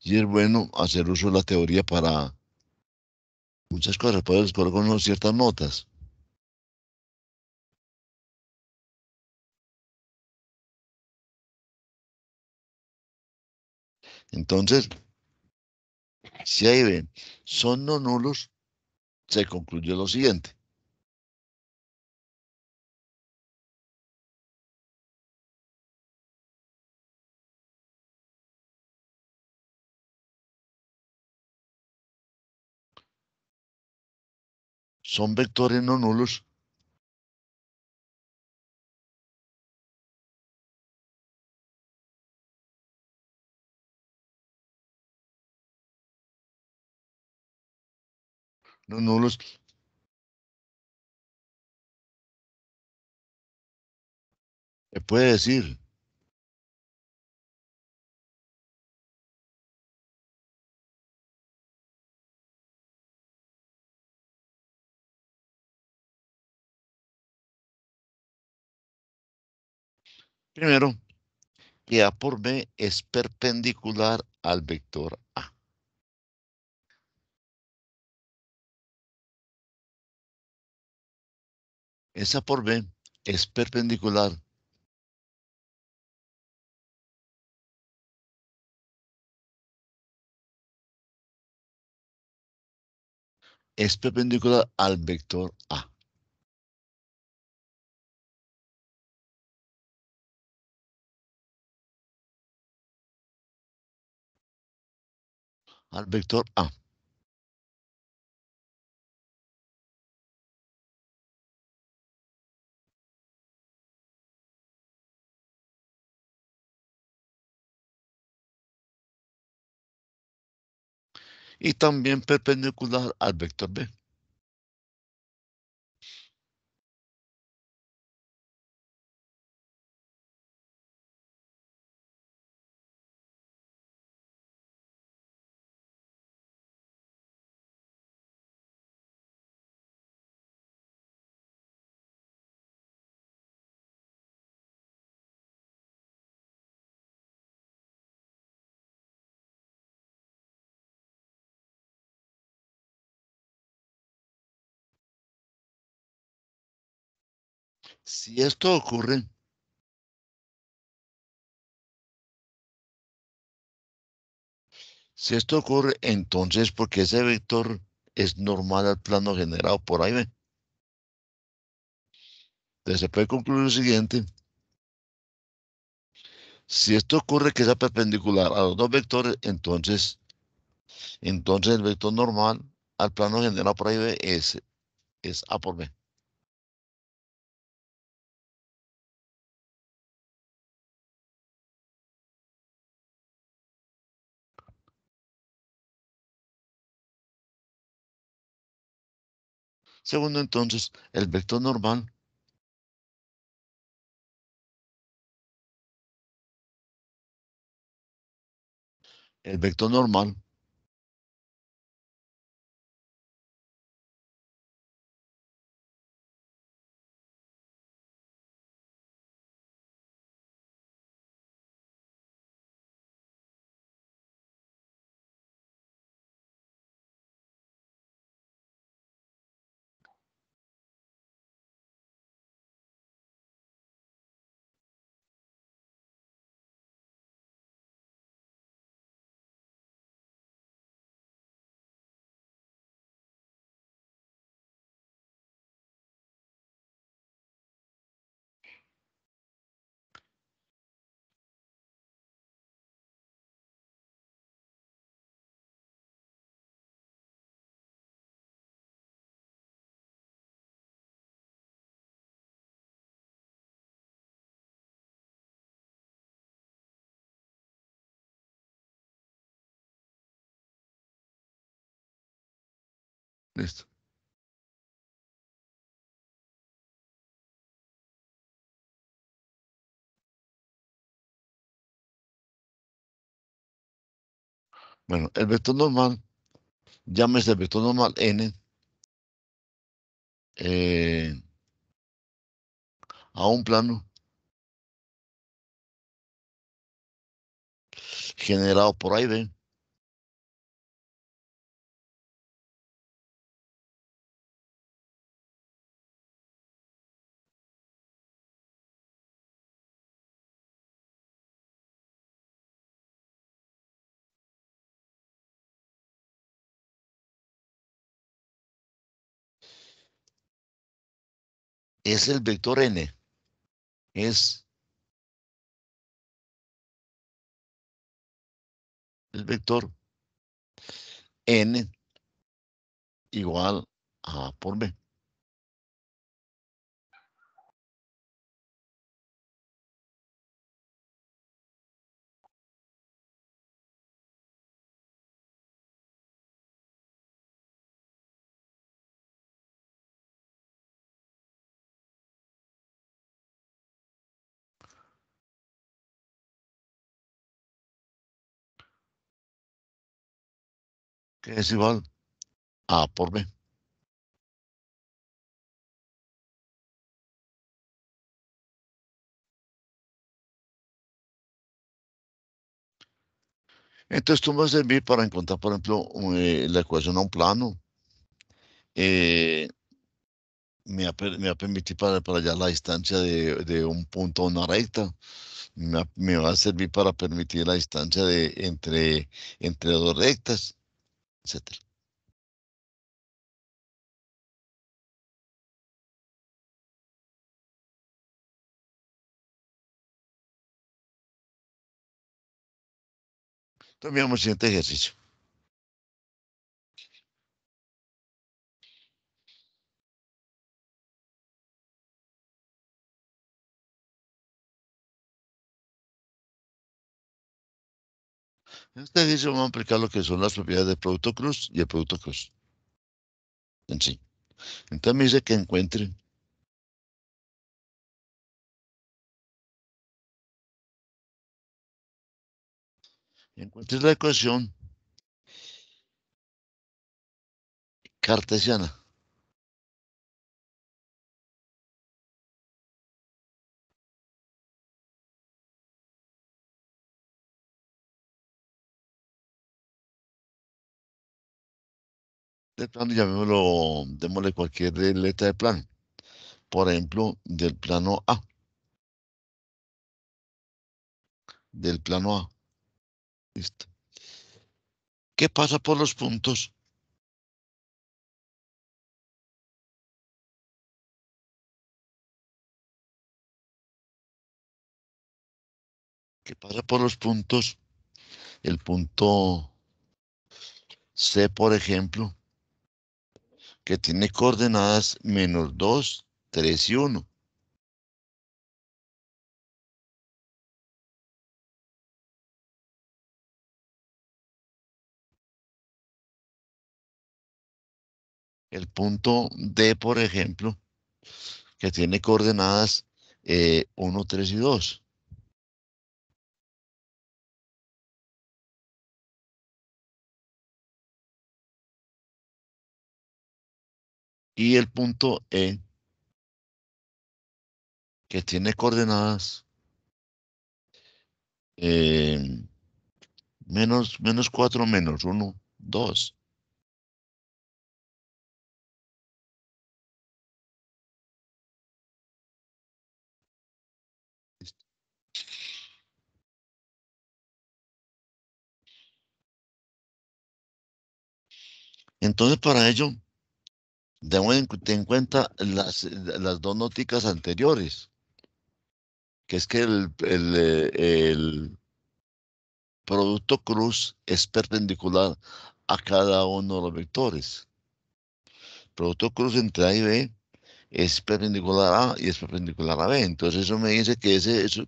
Y es bueno hacer uso de la teoría para muchas cosas, podemos con ciertas notas. Entonces, si ahí ven, son no nulos, se concluye lo siguiente. son vectores no nulos no nulos. Se puede decir Primero, que A por B es perpendicular al vector A. Esa por B es perpendicular es perpendicular al vector A. al vector A. Y también perpendicular al vector B. Si esto ocurre, si esto ocurre, entonces porque ese vector es normal al plano generado por ahí. ¿ven? Entonces se puede concluir lo siguiente. Si esto ocurre que sea perpendicular a los dos vectores, entonces, entonces el vector normal al plano generado por y B es, es A por B. Segundo, entonces, el vector normal el vector normal Bueno, el vector normal, llámese el vector normal n, eh, a un plano generado por A y es el vector n. Es el vector n igual a por b. es igual a por b. Entonces, tú me servir para encontrar, por ejemplo, eh, la ecuación a un plano. Eh, me, va, me a permitir para, para allá la distancia de, un punto a una recta. Me va, me a servir para permitir la distancia de, entre, entre dos rectas etcétera. Entonces, veamos el siguiente ejercicio. En este vamos a aplicar lo que son las propiedades del producto cruz y el producto cruz. En sí. Entonces me dice que encuentre encuentre la ecuación cartesiana. del plano, llamémoslo, démosle cualquier letra de plano. Por ejemplo, del plano A. Del plano A. Listo. ¿Qué pasa por los puntos? ¿Qué pasa por los puntos? El punto C, por ejemplo, que tiene coordenadas menos 2, 3 y 1. El punto D, por ejemplo, que tiene coordenadas eh, 1, 3 y 2. y el punto E, que tiene coordenadas eh, menos 4, menos 1, 2. Entonces, para ello, Ten en cuenta las, las dos nóticas anteriores, que es que el, eh, producto cruz es perpendicular a cada uno de los vectores. Producto cruz entre A y B es perpendicular a A y es perpendicular a B. Entonces eso me dice que,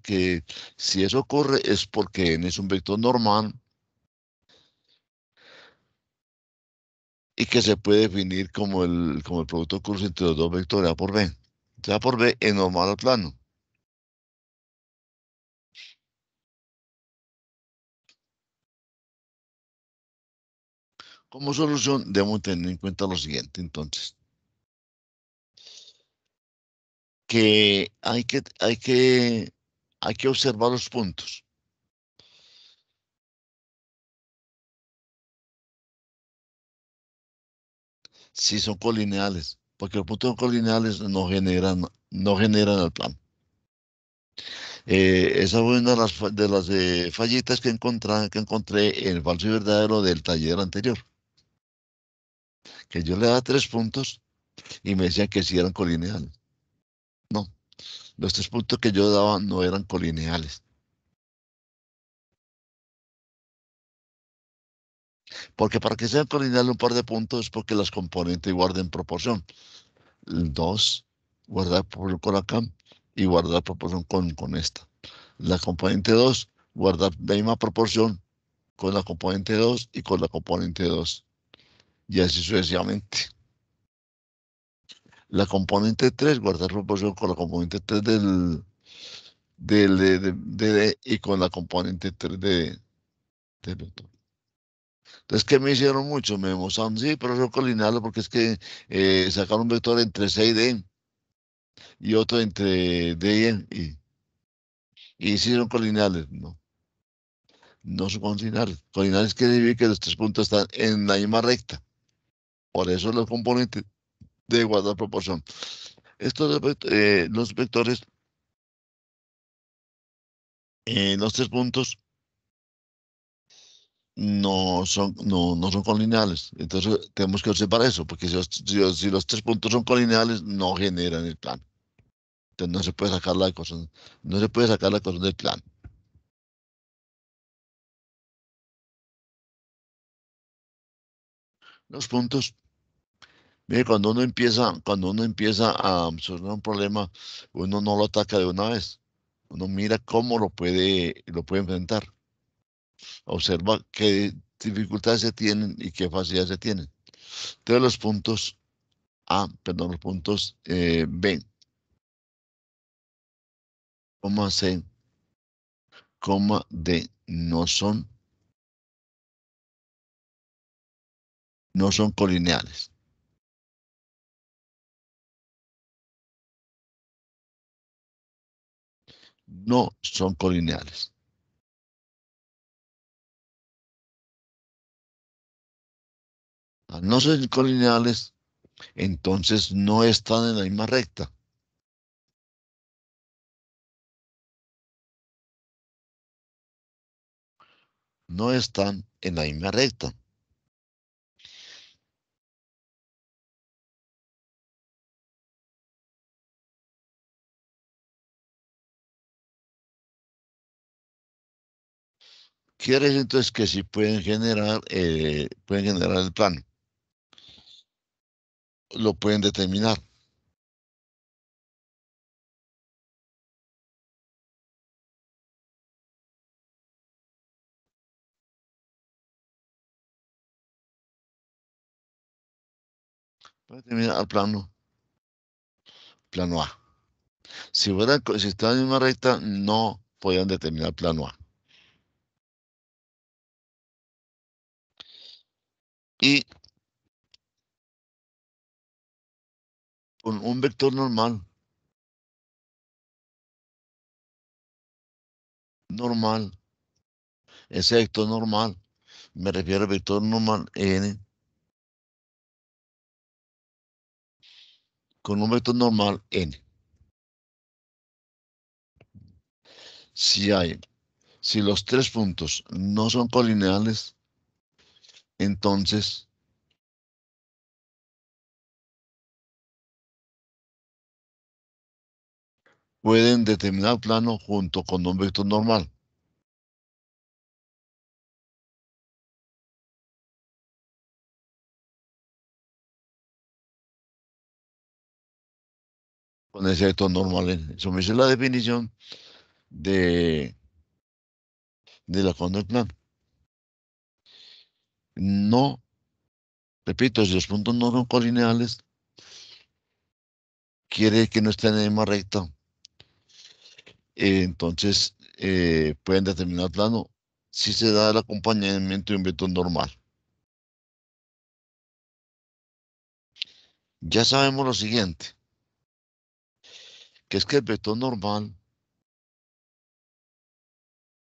que si eso ocurre es porque es un vector normal que se puede definir como el, como el producto curso entre los dos vectores A por B. A por B en normal al plano. Como solución debemos tener en cuenta lo siguiente, entonces. Que hay que, hay que, hay que observar los puntos. si son colineales, porque los puntos colineales no generan, no generan el plan. Eh, esa fue una de las, de las eh, fallitas que encontré, que encontré en el falso y verdadero del taller anterior. Que yo le daba tres puntos y me decían que si sí eran colineales. No, los tres puntos que yo daba no eran colineales. Porque para que sean colineales un par de puntos es porque las componentes guarden proporción. El 2, guardar proporción con acá y guardar proporción con, esta. La componente 2, guardar la misma proporción con la componente 2 y con la componente 2. Y así sucesivamente. La componente 3, guardar proporción con la componente 3 del, del, y con la componente 3 de, del entonces, ¿qué me hicieron mucho? Me mostraron, sí, pero son colinarlo porque es que eh, sacaron un vector entre C y D y otro entre D y N. Y, hicieron colineales, ¿no? No son colineales. Colineales quiere decir que los tres puntos están en la misma recta. Por eso los componentes de guardar proporción. Estos eh, los vectores, eh, los tres puntos, no son, no, no son colineales. Entonces tenemos que observar eso, porque si los, tres puntos son colineales, no generan el plan. Entonces no se puede sacar la cosa no se puede sacar la del plan. Los puntos. Mire, cuando uno empieza, cuando uno empieza a solucionar un problema, uno no lo ataca de una vez. Uno mira cómo lo puede, lo puede enfrentar observa qué dificultades se tienen y qué facilidades se tienen. Entonces los puntos A, perdón, los puntos eh, B, coma C, coma D, no son, no son colineales. No son colineales. no son colineales, entonces no están en la misma recta. No están en la misma recta. Quieres entonces que si pueden generar, eh, pueden generar el plano lo pueden determinar. ¿Pueden determinar al plano, plano A. Si, fuera, si estaban en una recta, no podían determinar plano A. Y con un vector normal. Normal. Ese vector normal. Me refiero al vector normal n. Con un vector normal n. Si hay, si los tres puntos no son colineales, entonces pueden determinar plano junto con un vector normal. Con ese vector normal. Eso me dice la definición de, de la condición plan No, repito, si los puntos no son colineales, quiere que no estén en el mismo recto. Eh, entonces eh, pueden determinar plano si se da el acompañamiento de un vector normal. Ya sabemos lo siguiente, que es que el vector normal,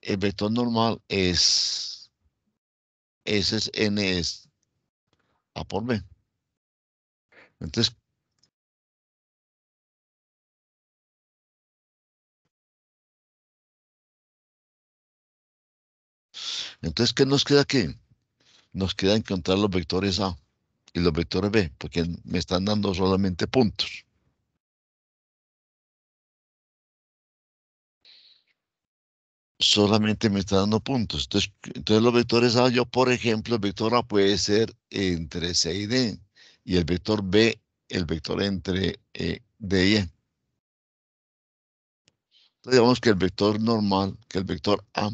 el vector normal es, S es N es A por B. Entonces, Entonces, ¿qué nos queda aquí? Nos queda encontrar los vectores A y los vectores B, porque me están dando solamente puntos. Solamente me están dando puntos. Entonces, los vectores A, yo por ejemplo, el vector A puede ser entre C y D, y el vector B, el vector entre e, D y E. Entonces digamos que el vector normal, que el vector A,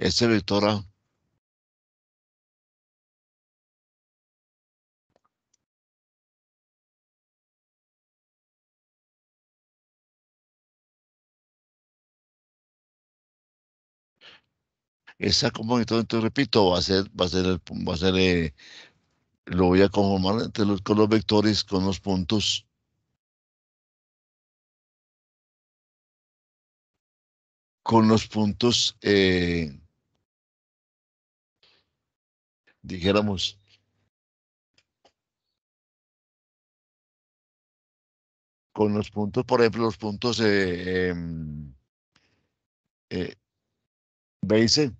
Esa vectora esa componente, entonces repito, va a ser, va a ser, va a ser, eh, lo voy a conformar entre los, con los vectores, con los puntos. Con los puntos eh, dijéramos, con los puntos, por ejemplo, los puntos eh, em, eh, base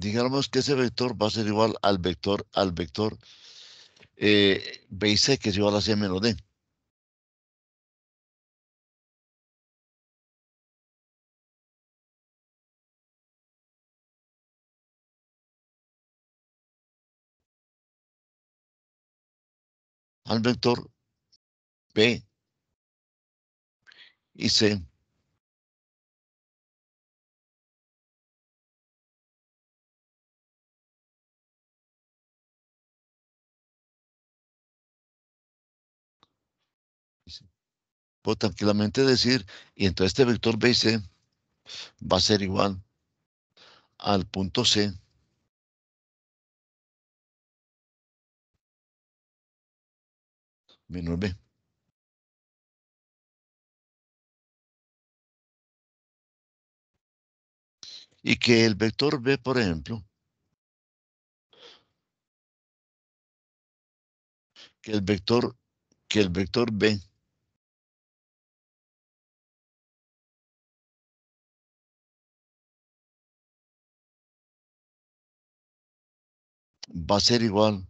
digamos que ese vector va a ser igual al vector, al vector eh, B y C, que es igual a C menos D. al vector B y C puedo tranquilamente decir, y entonces este vector B C. va a ser igual al punto C menor B. Y que el vector B, por ejemplo, que el vector, que el vector B va a ser igual.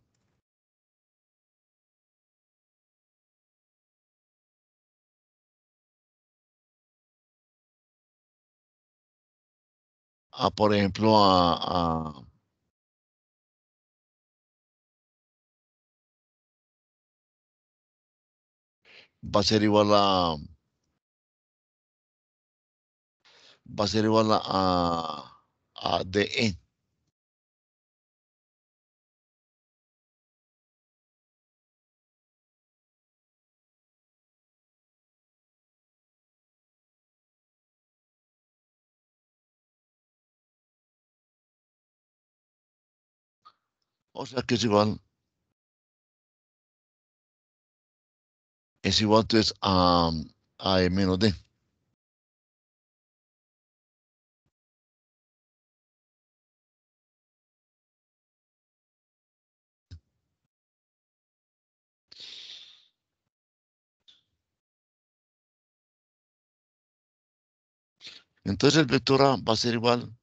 A, ah, por ejemplo, a, va a ser igual a va a ser igual a, a, de O sea que es igual. Es igual entonces a, a e menos D. Entonces el vector A va a ser igual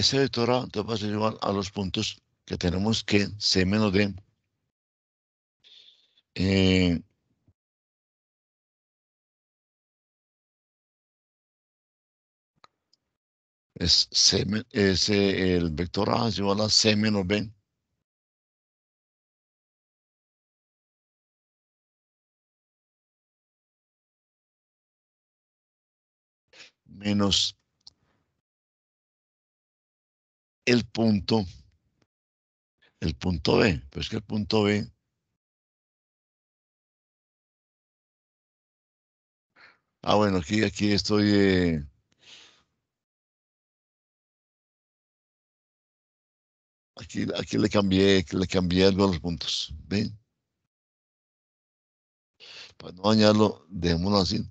ese vector te va a llevar a los puntos que tenemos que C menos D. Eh, es, C, es eh, el vector A es igual a C menos B. Menos el punto, el punto B. Pero es que el punto B Ah, bueno, aquí, aquí estoy. Eh, aquí, aquí le cambié, le cambié algo a los puntos. ¿Ven? Para no dañarlo, dejémoslo así.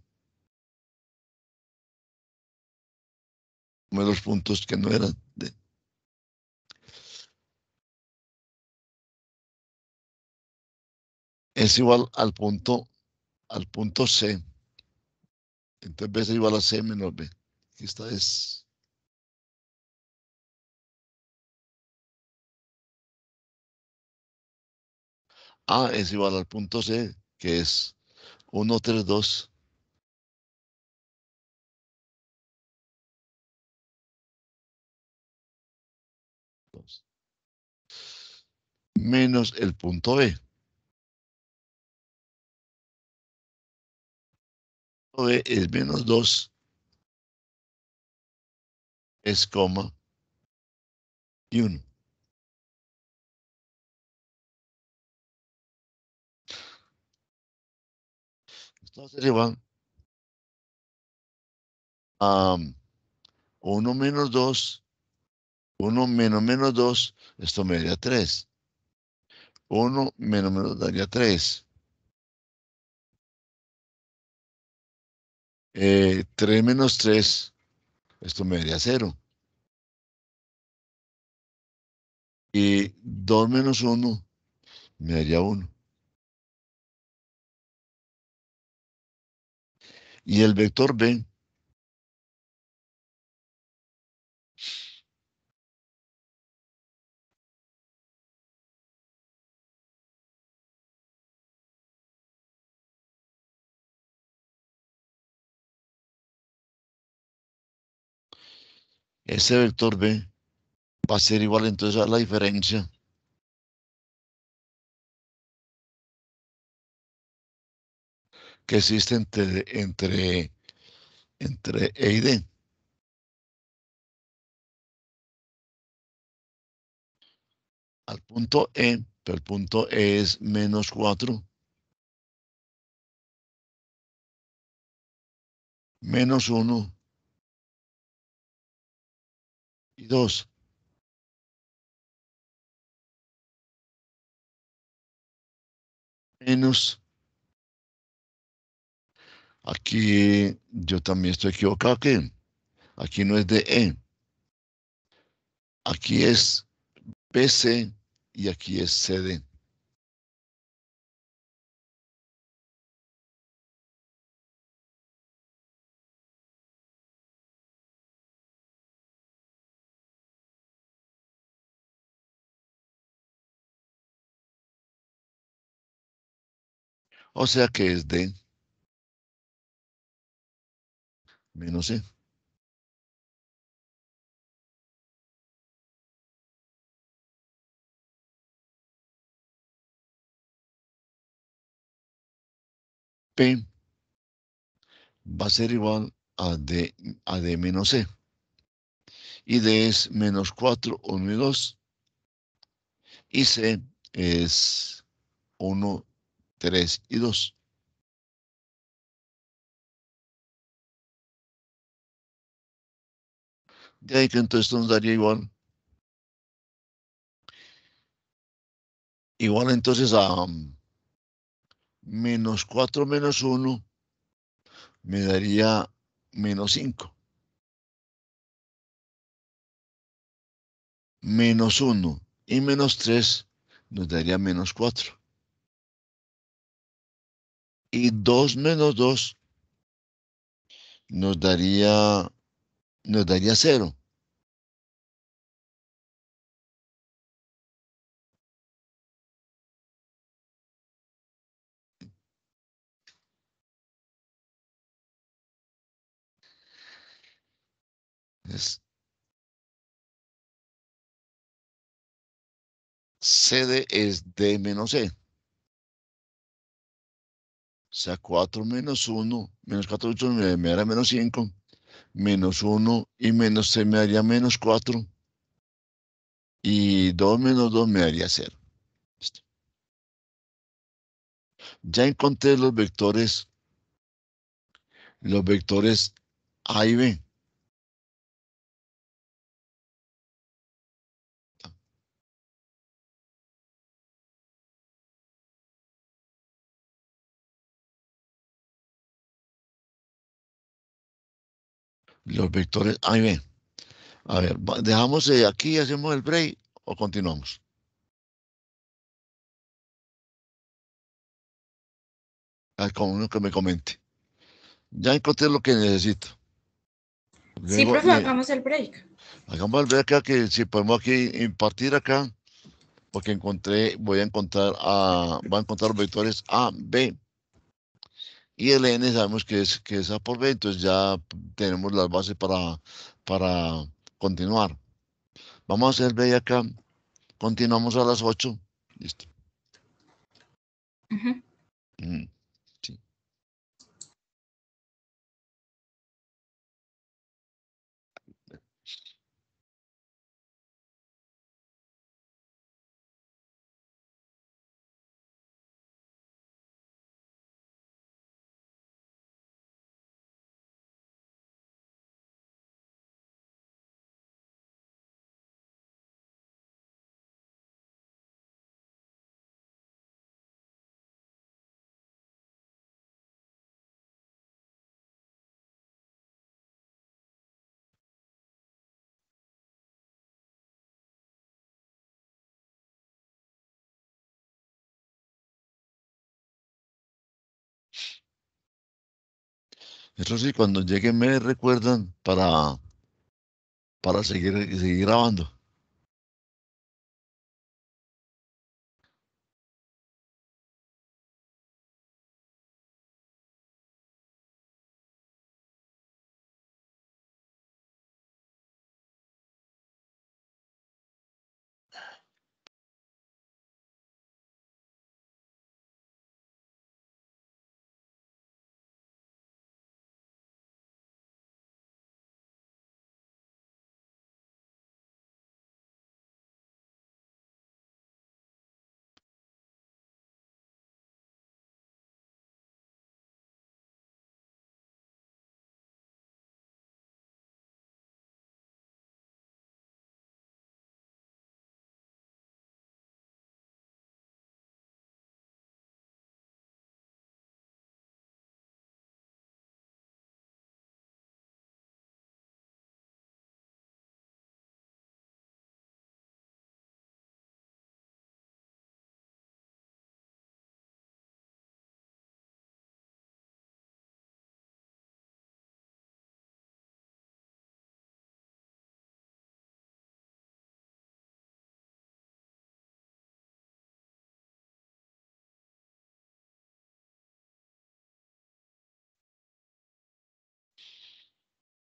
los puntos que no eran. es igual al punto, al punto C. Entonces B es igual a C menos B. Aquí está es. A es igual al punto C, que es 1, 3, 2. menos el punto B. B es menos 2, es coma y 1. Entonces se a 1 menos 2, 1 menos menos 2, esto me daría 3. 1 menos menos daría 3. Eh, 3 menos 3, esto me daría 0. Y 2 menos 1 me daría 1. Y el vector B ese vector B va a ser igual entonces a la diferencia que existe entre, entre, E y D. Al punto E, pero el punto E es menos 4. Menos 1 y dos, menos. Aquí yo también estoy equivocado que aquí no es de E. Aquí es BC y aquí es CD. O sea que es D. menos E. P va a ser igual a D, a D menos E. Y D es menos 4, 1 y 2. Y C es 1, 3 y 2. De ahí que entonces nos daría igual. Igual entonces a um, menos 4 menos 1 me daría menos 5. Menos 1 y menos 3 nos daría menos 4. Y 2 menos 2 nos daría, nos daría 0. CD es D menos E. O sea, 4 menos 1, menos 4, 8, me daría menos 5. Menos 1 y menos 6 me daría menos 4. Y 2 menos 2 me daría 0. Ya encontré los vectores, los vectores A y B. los vectores A y B. A ver, dejamos eh, aquí, hacemos el break o continuamos. Al ah, uno que me comente. Ya encontré lo que necesito. sí, profe, hagamos el break. Hagamos el break acá, que si podemos aquí impartir acá, porque encontré, voy a encontrar, a, va a encontrar los vectores A, B, y el N sabemos que es, que es A por B, entonces ya tenemos las bases para, para continuar. Vamos a hacer B acá, continuamos a las 8, listo. Eso sí, cuando lleguen me recuerdan para, para seguir, seguir grabando.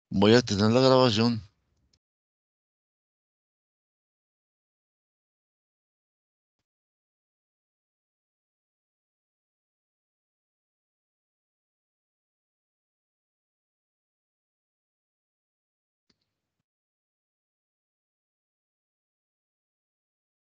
Voy a tener la grabación.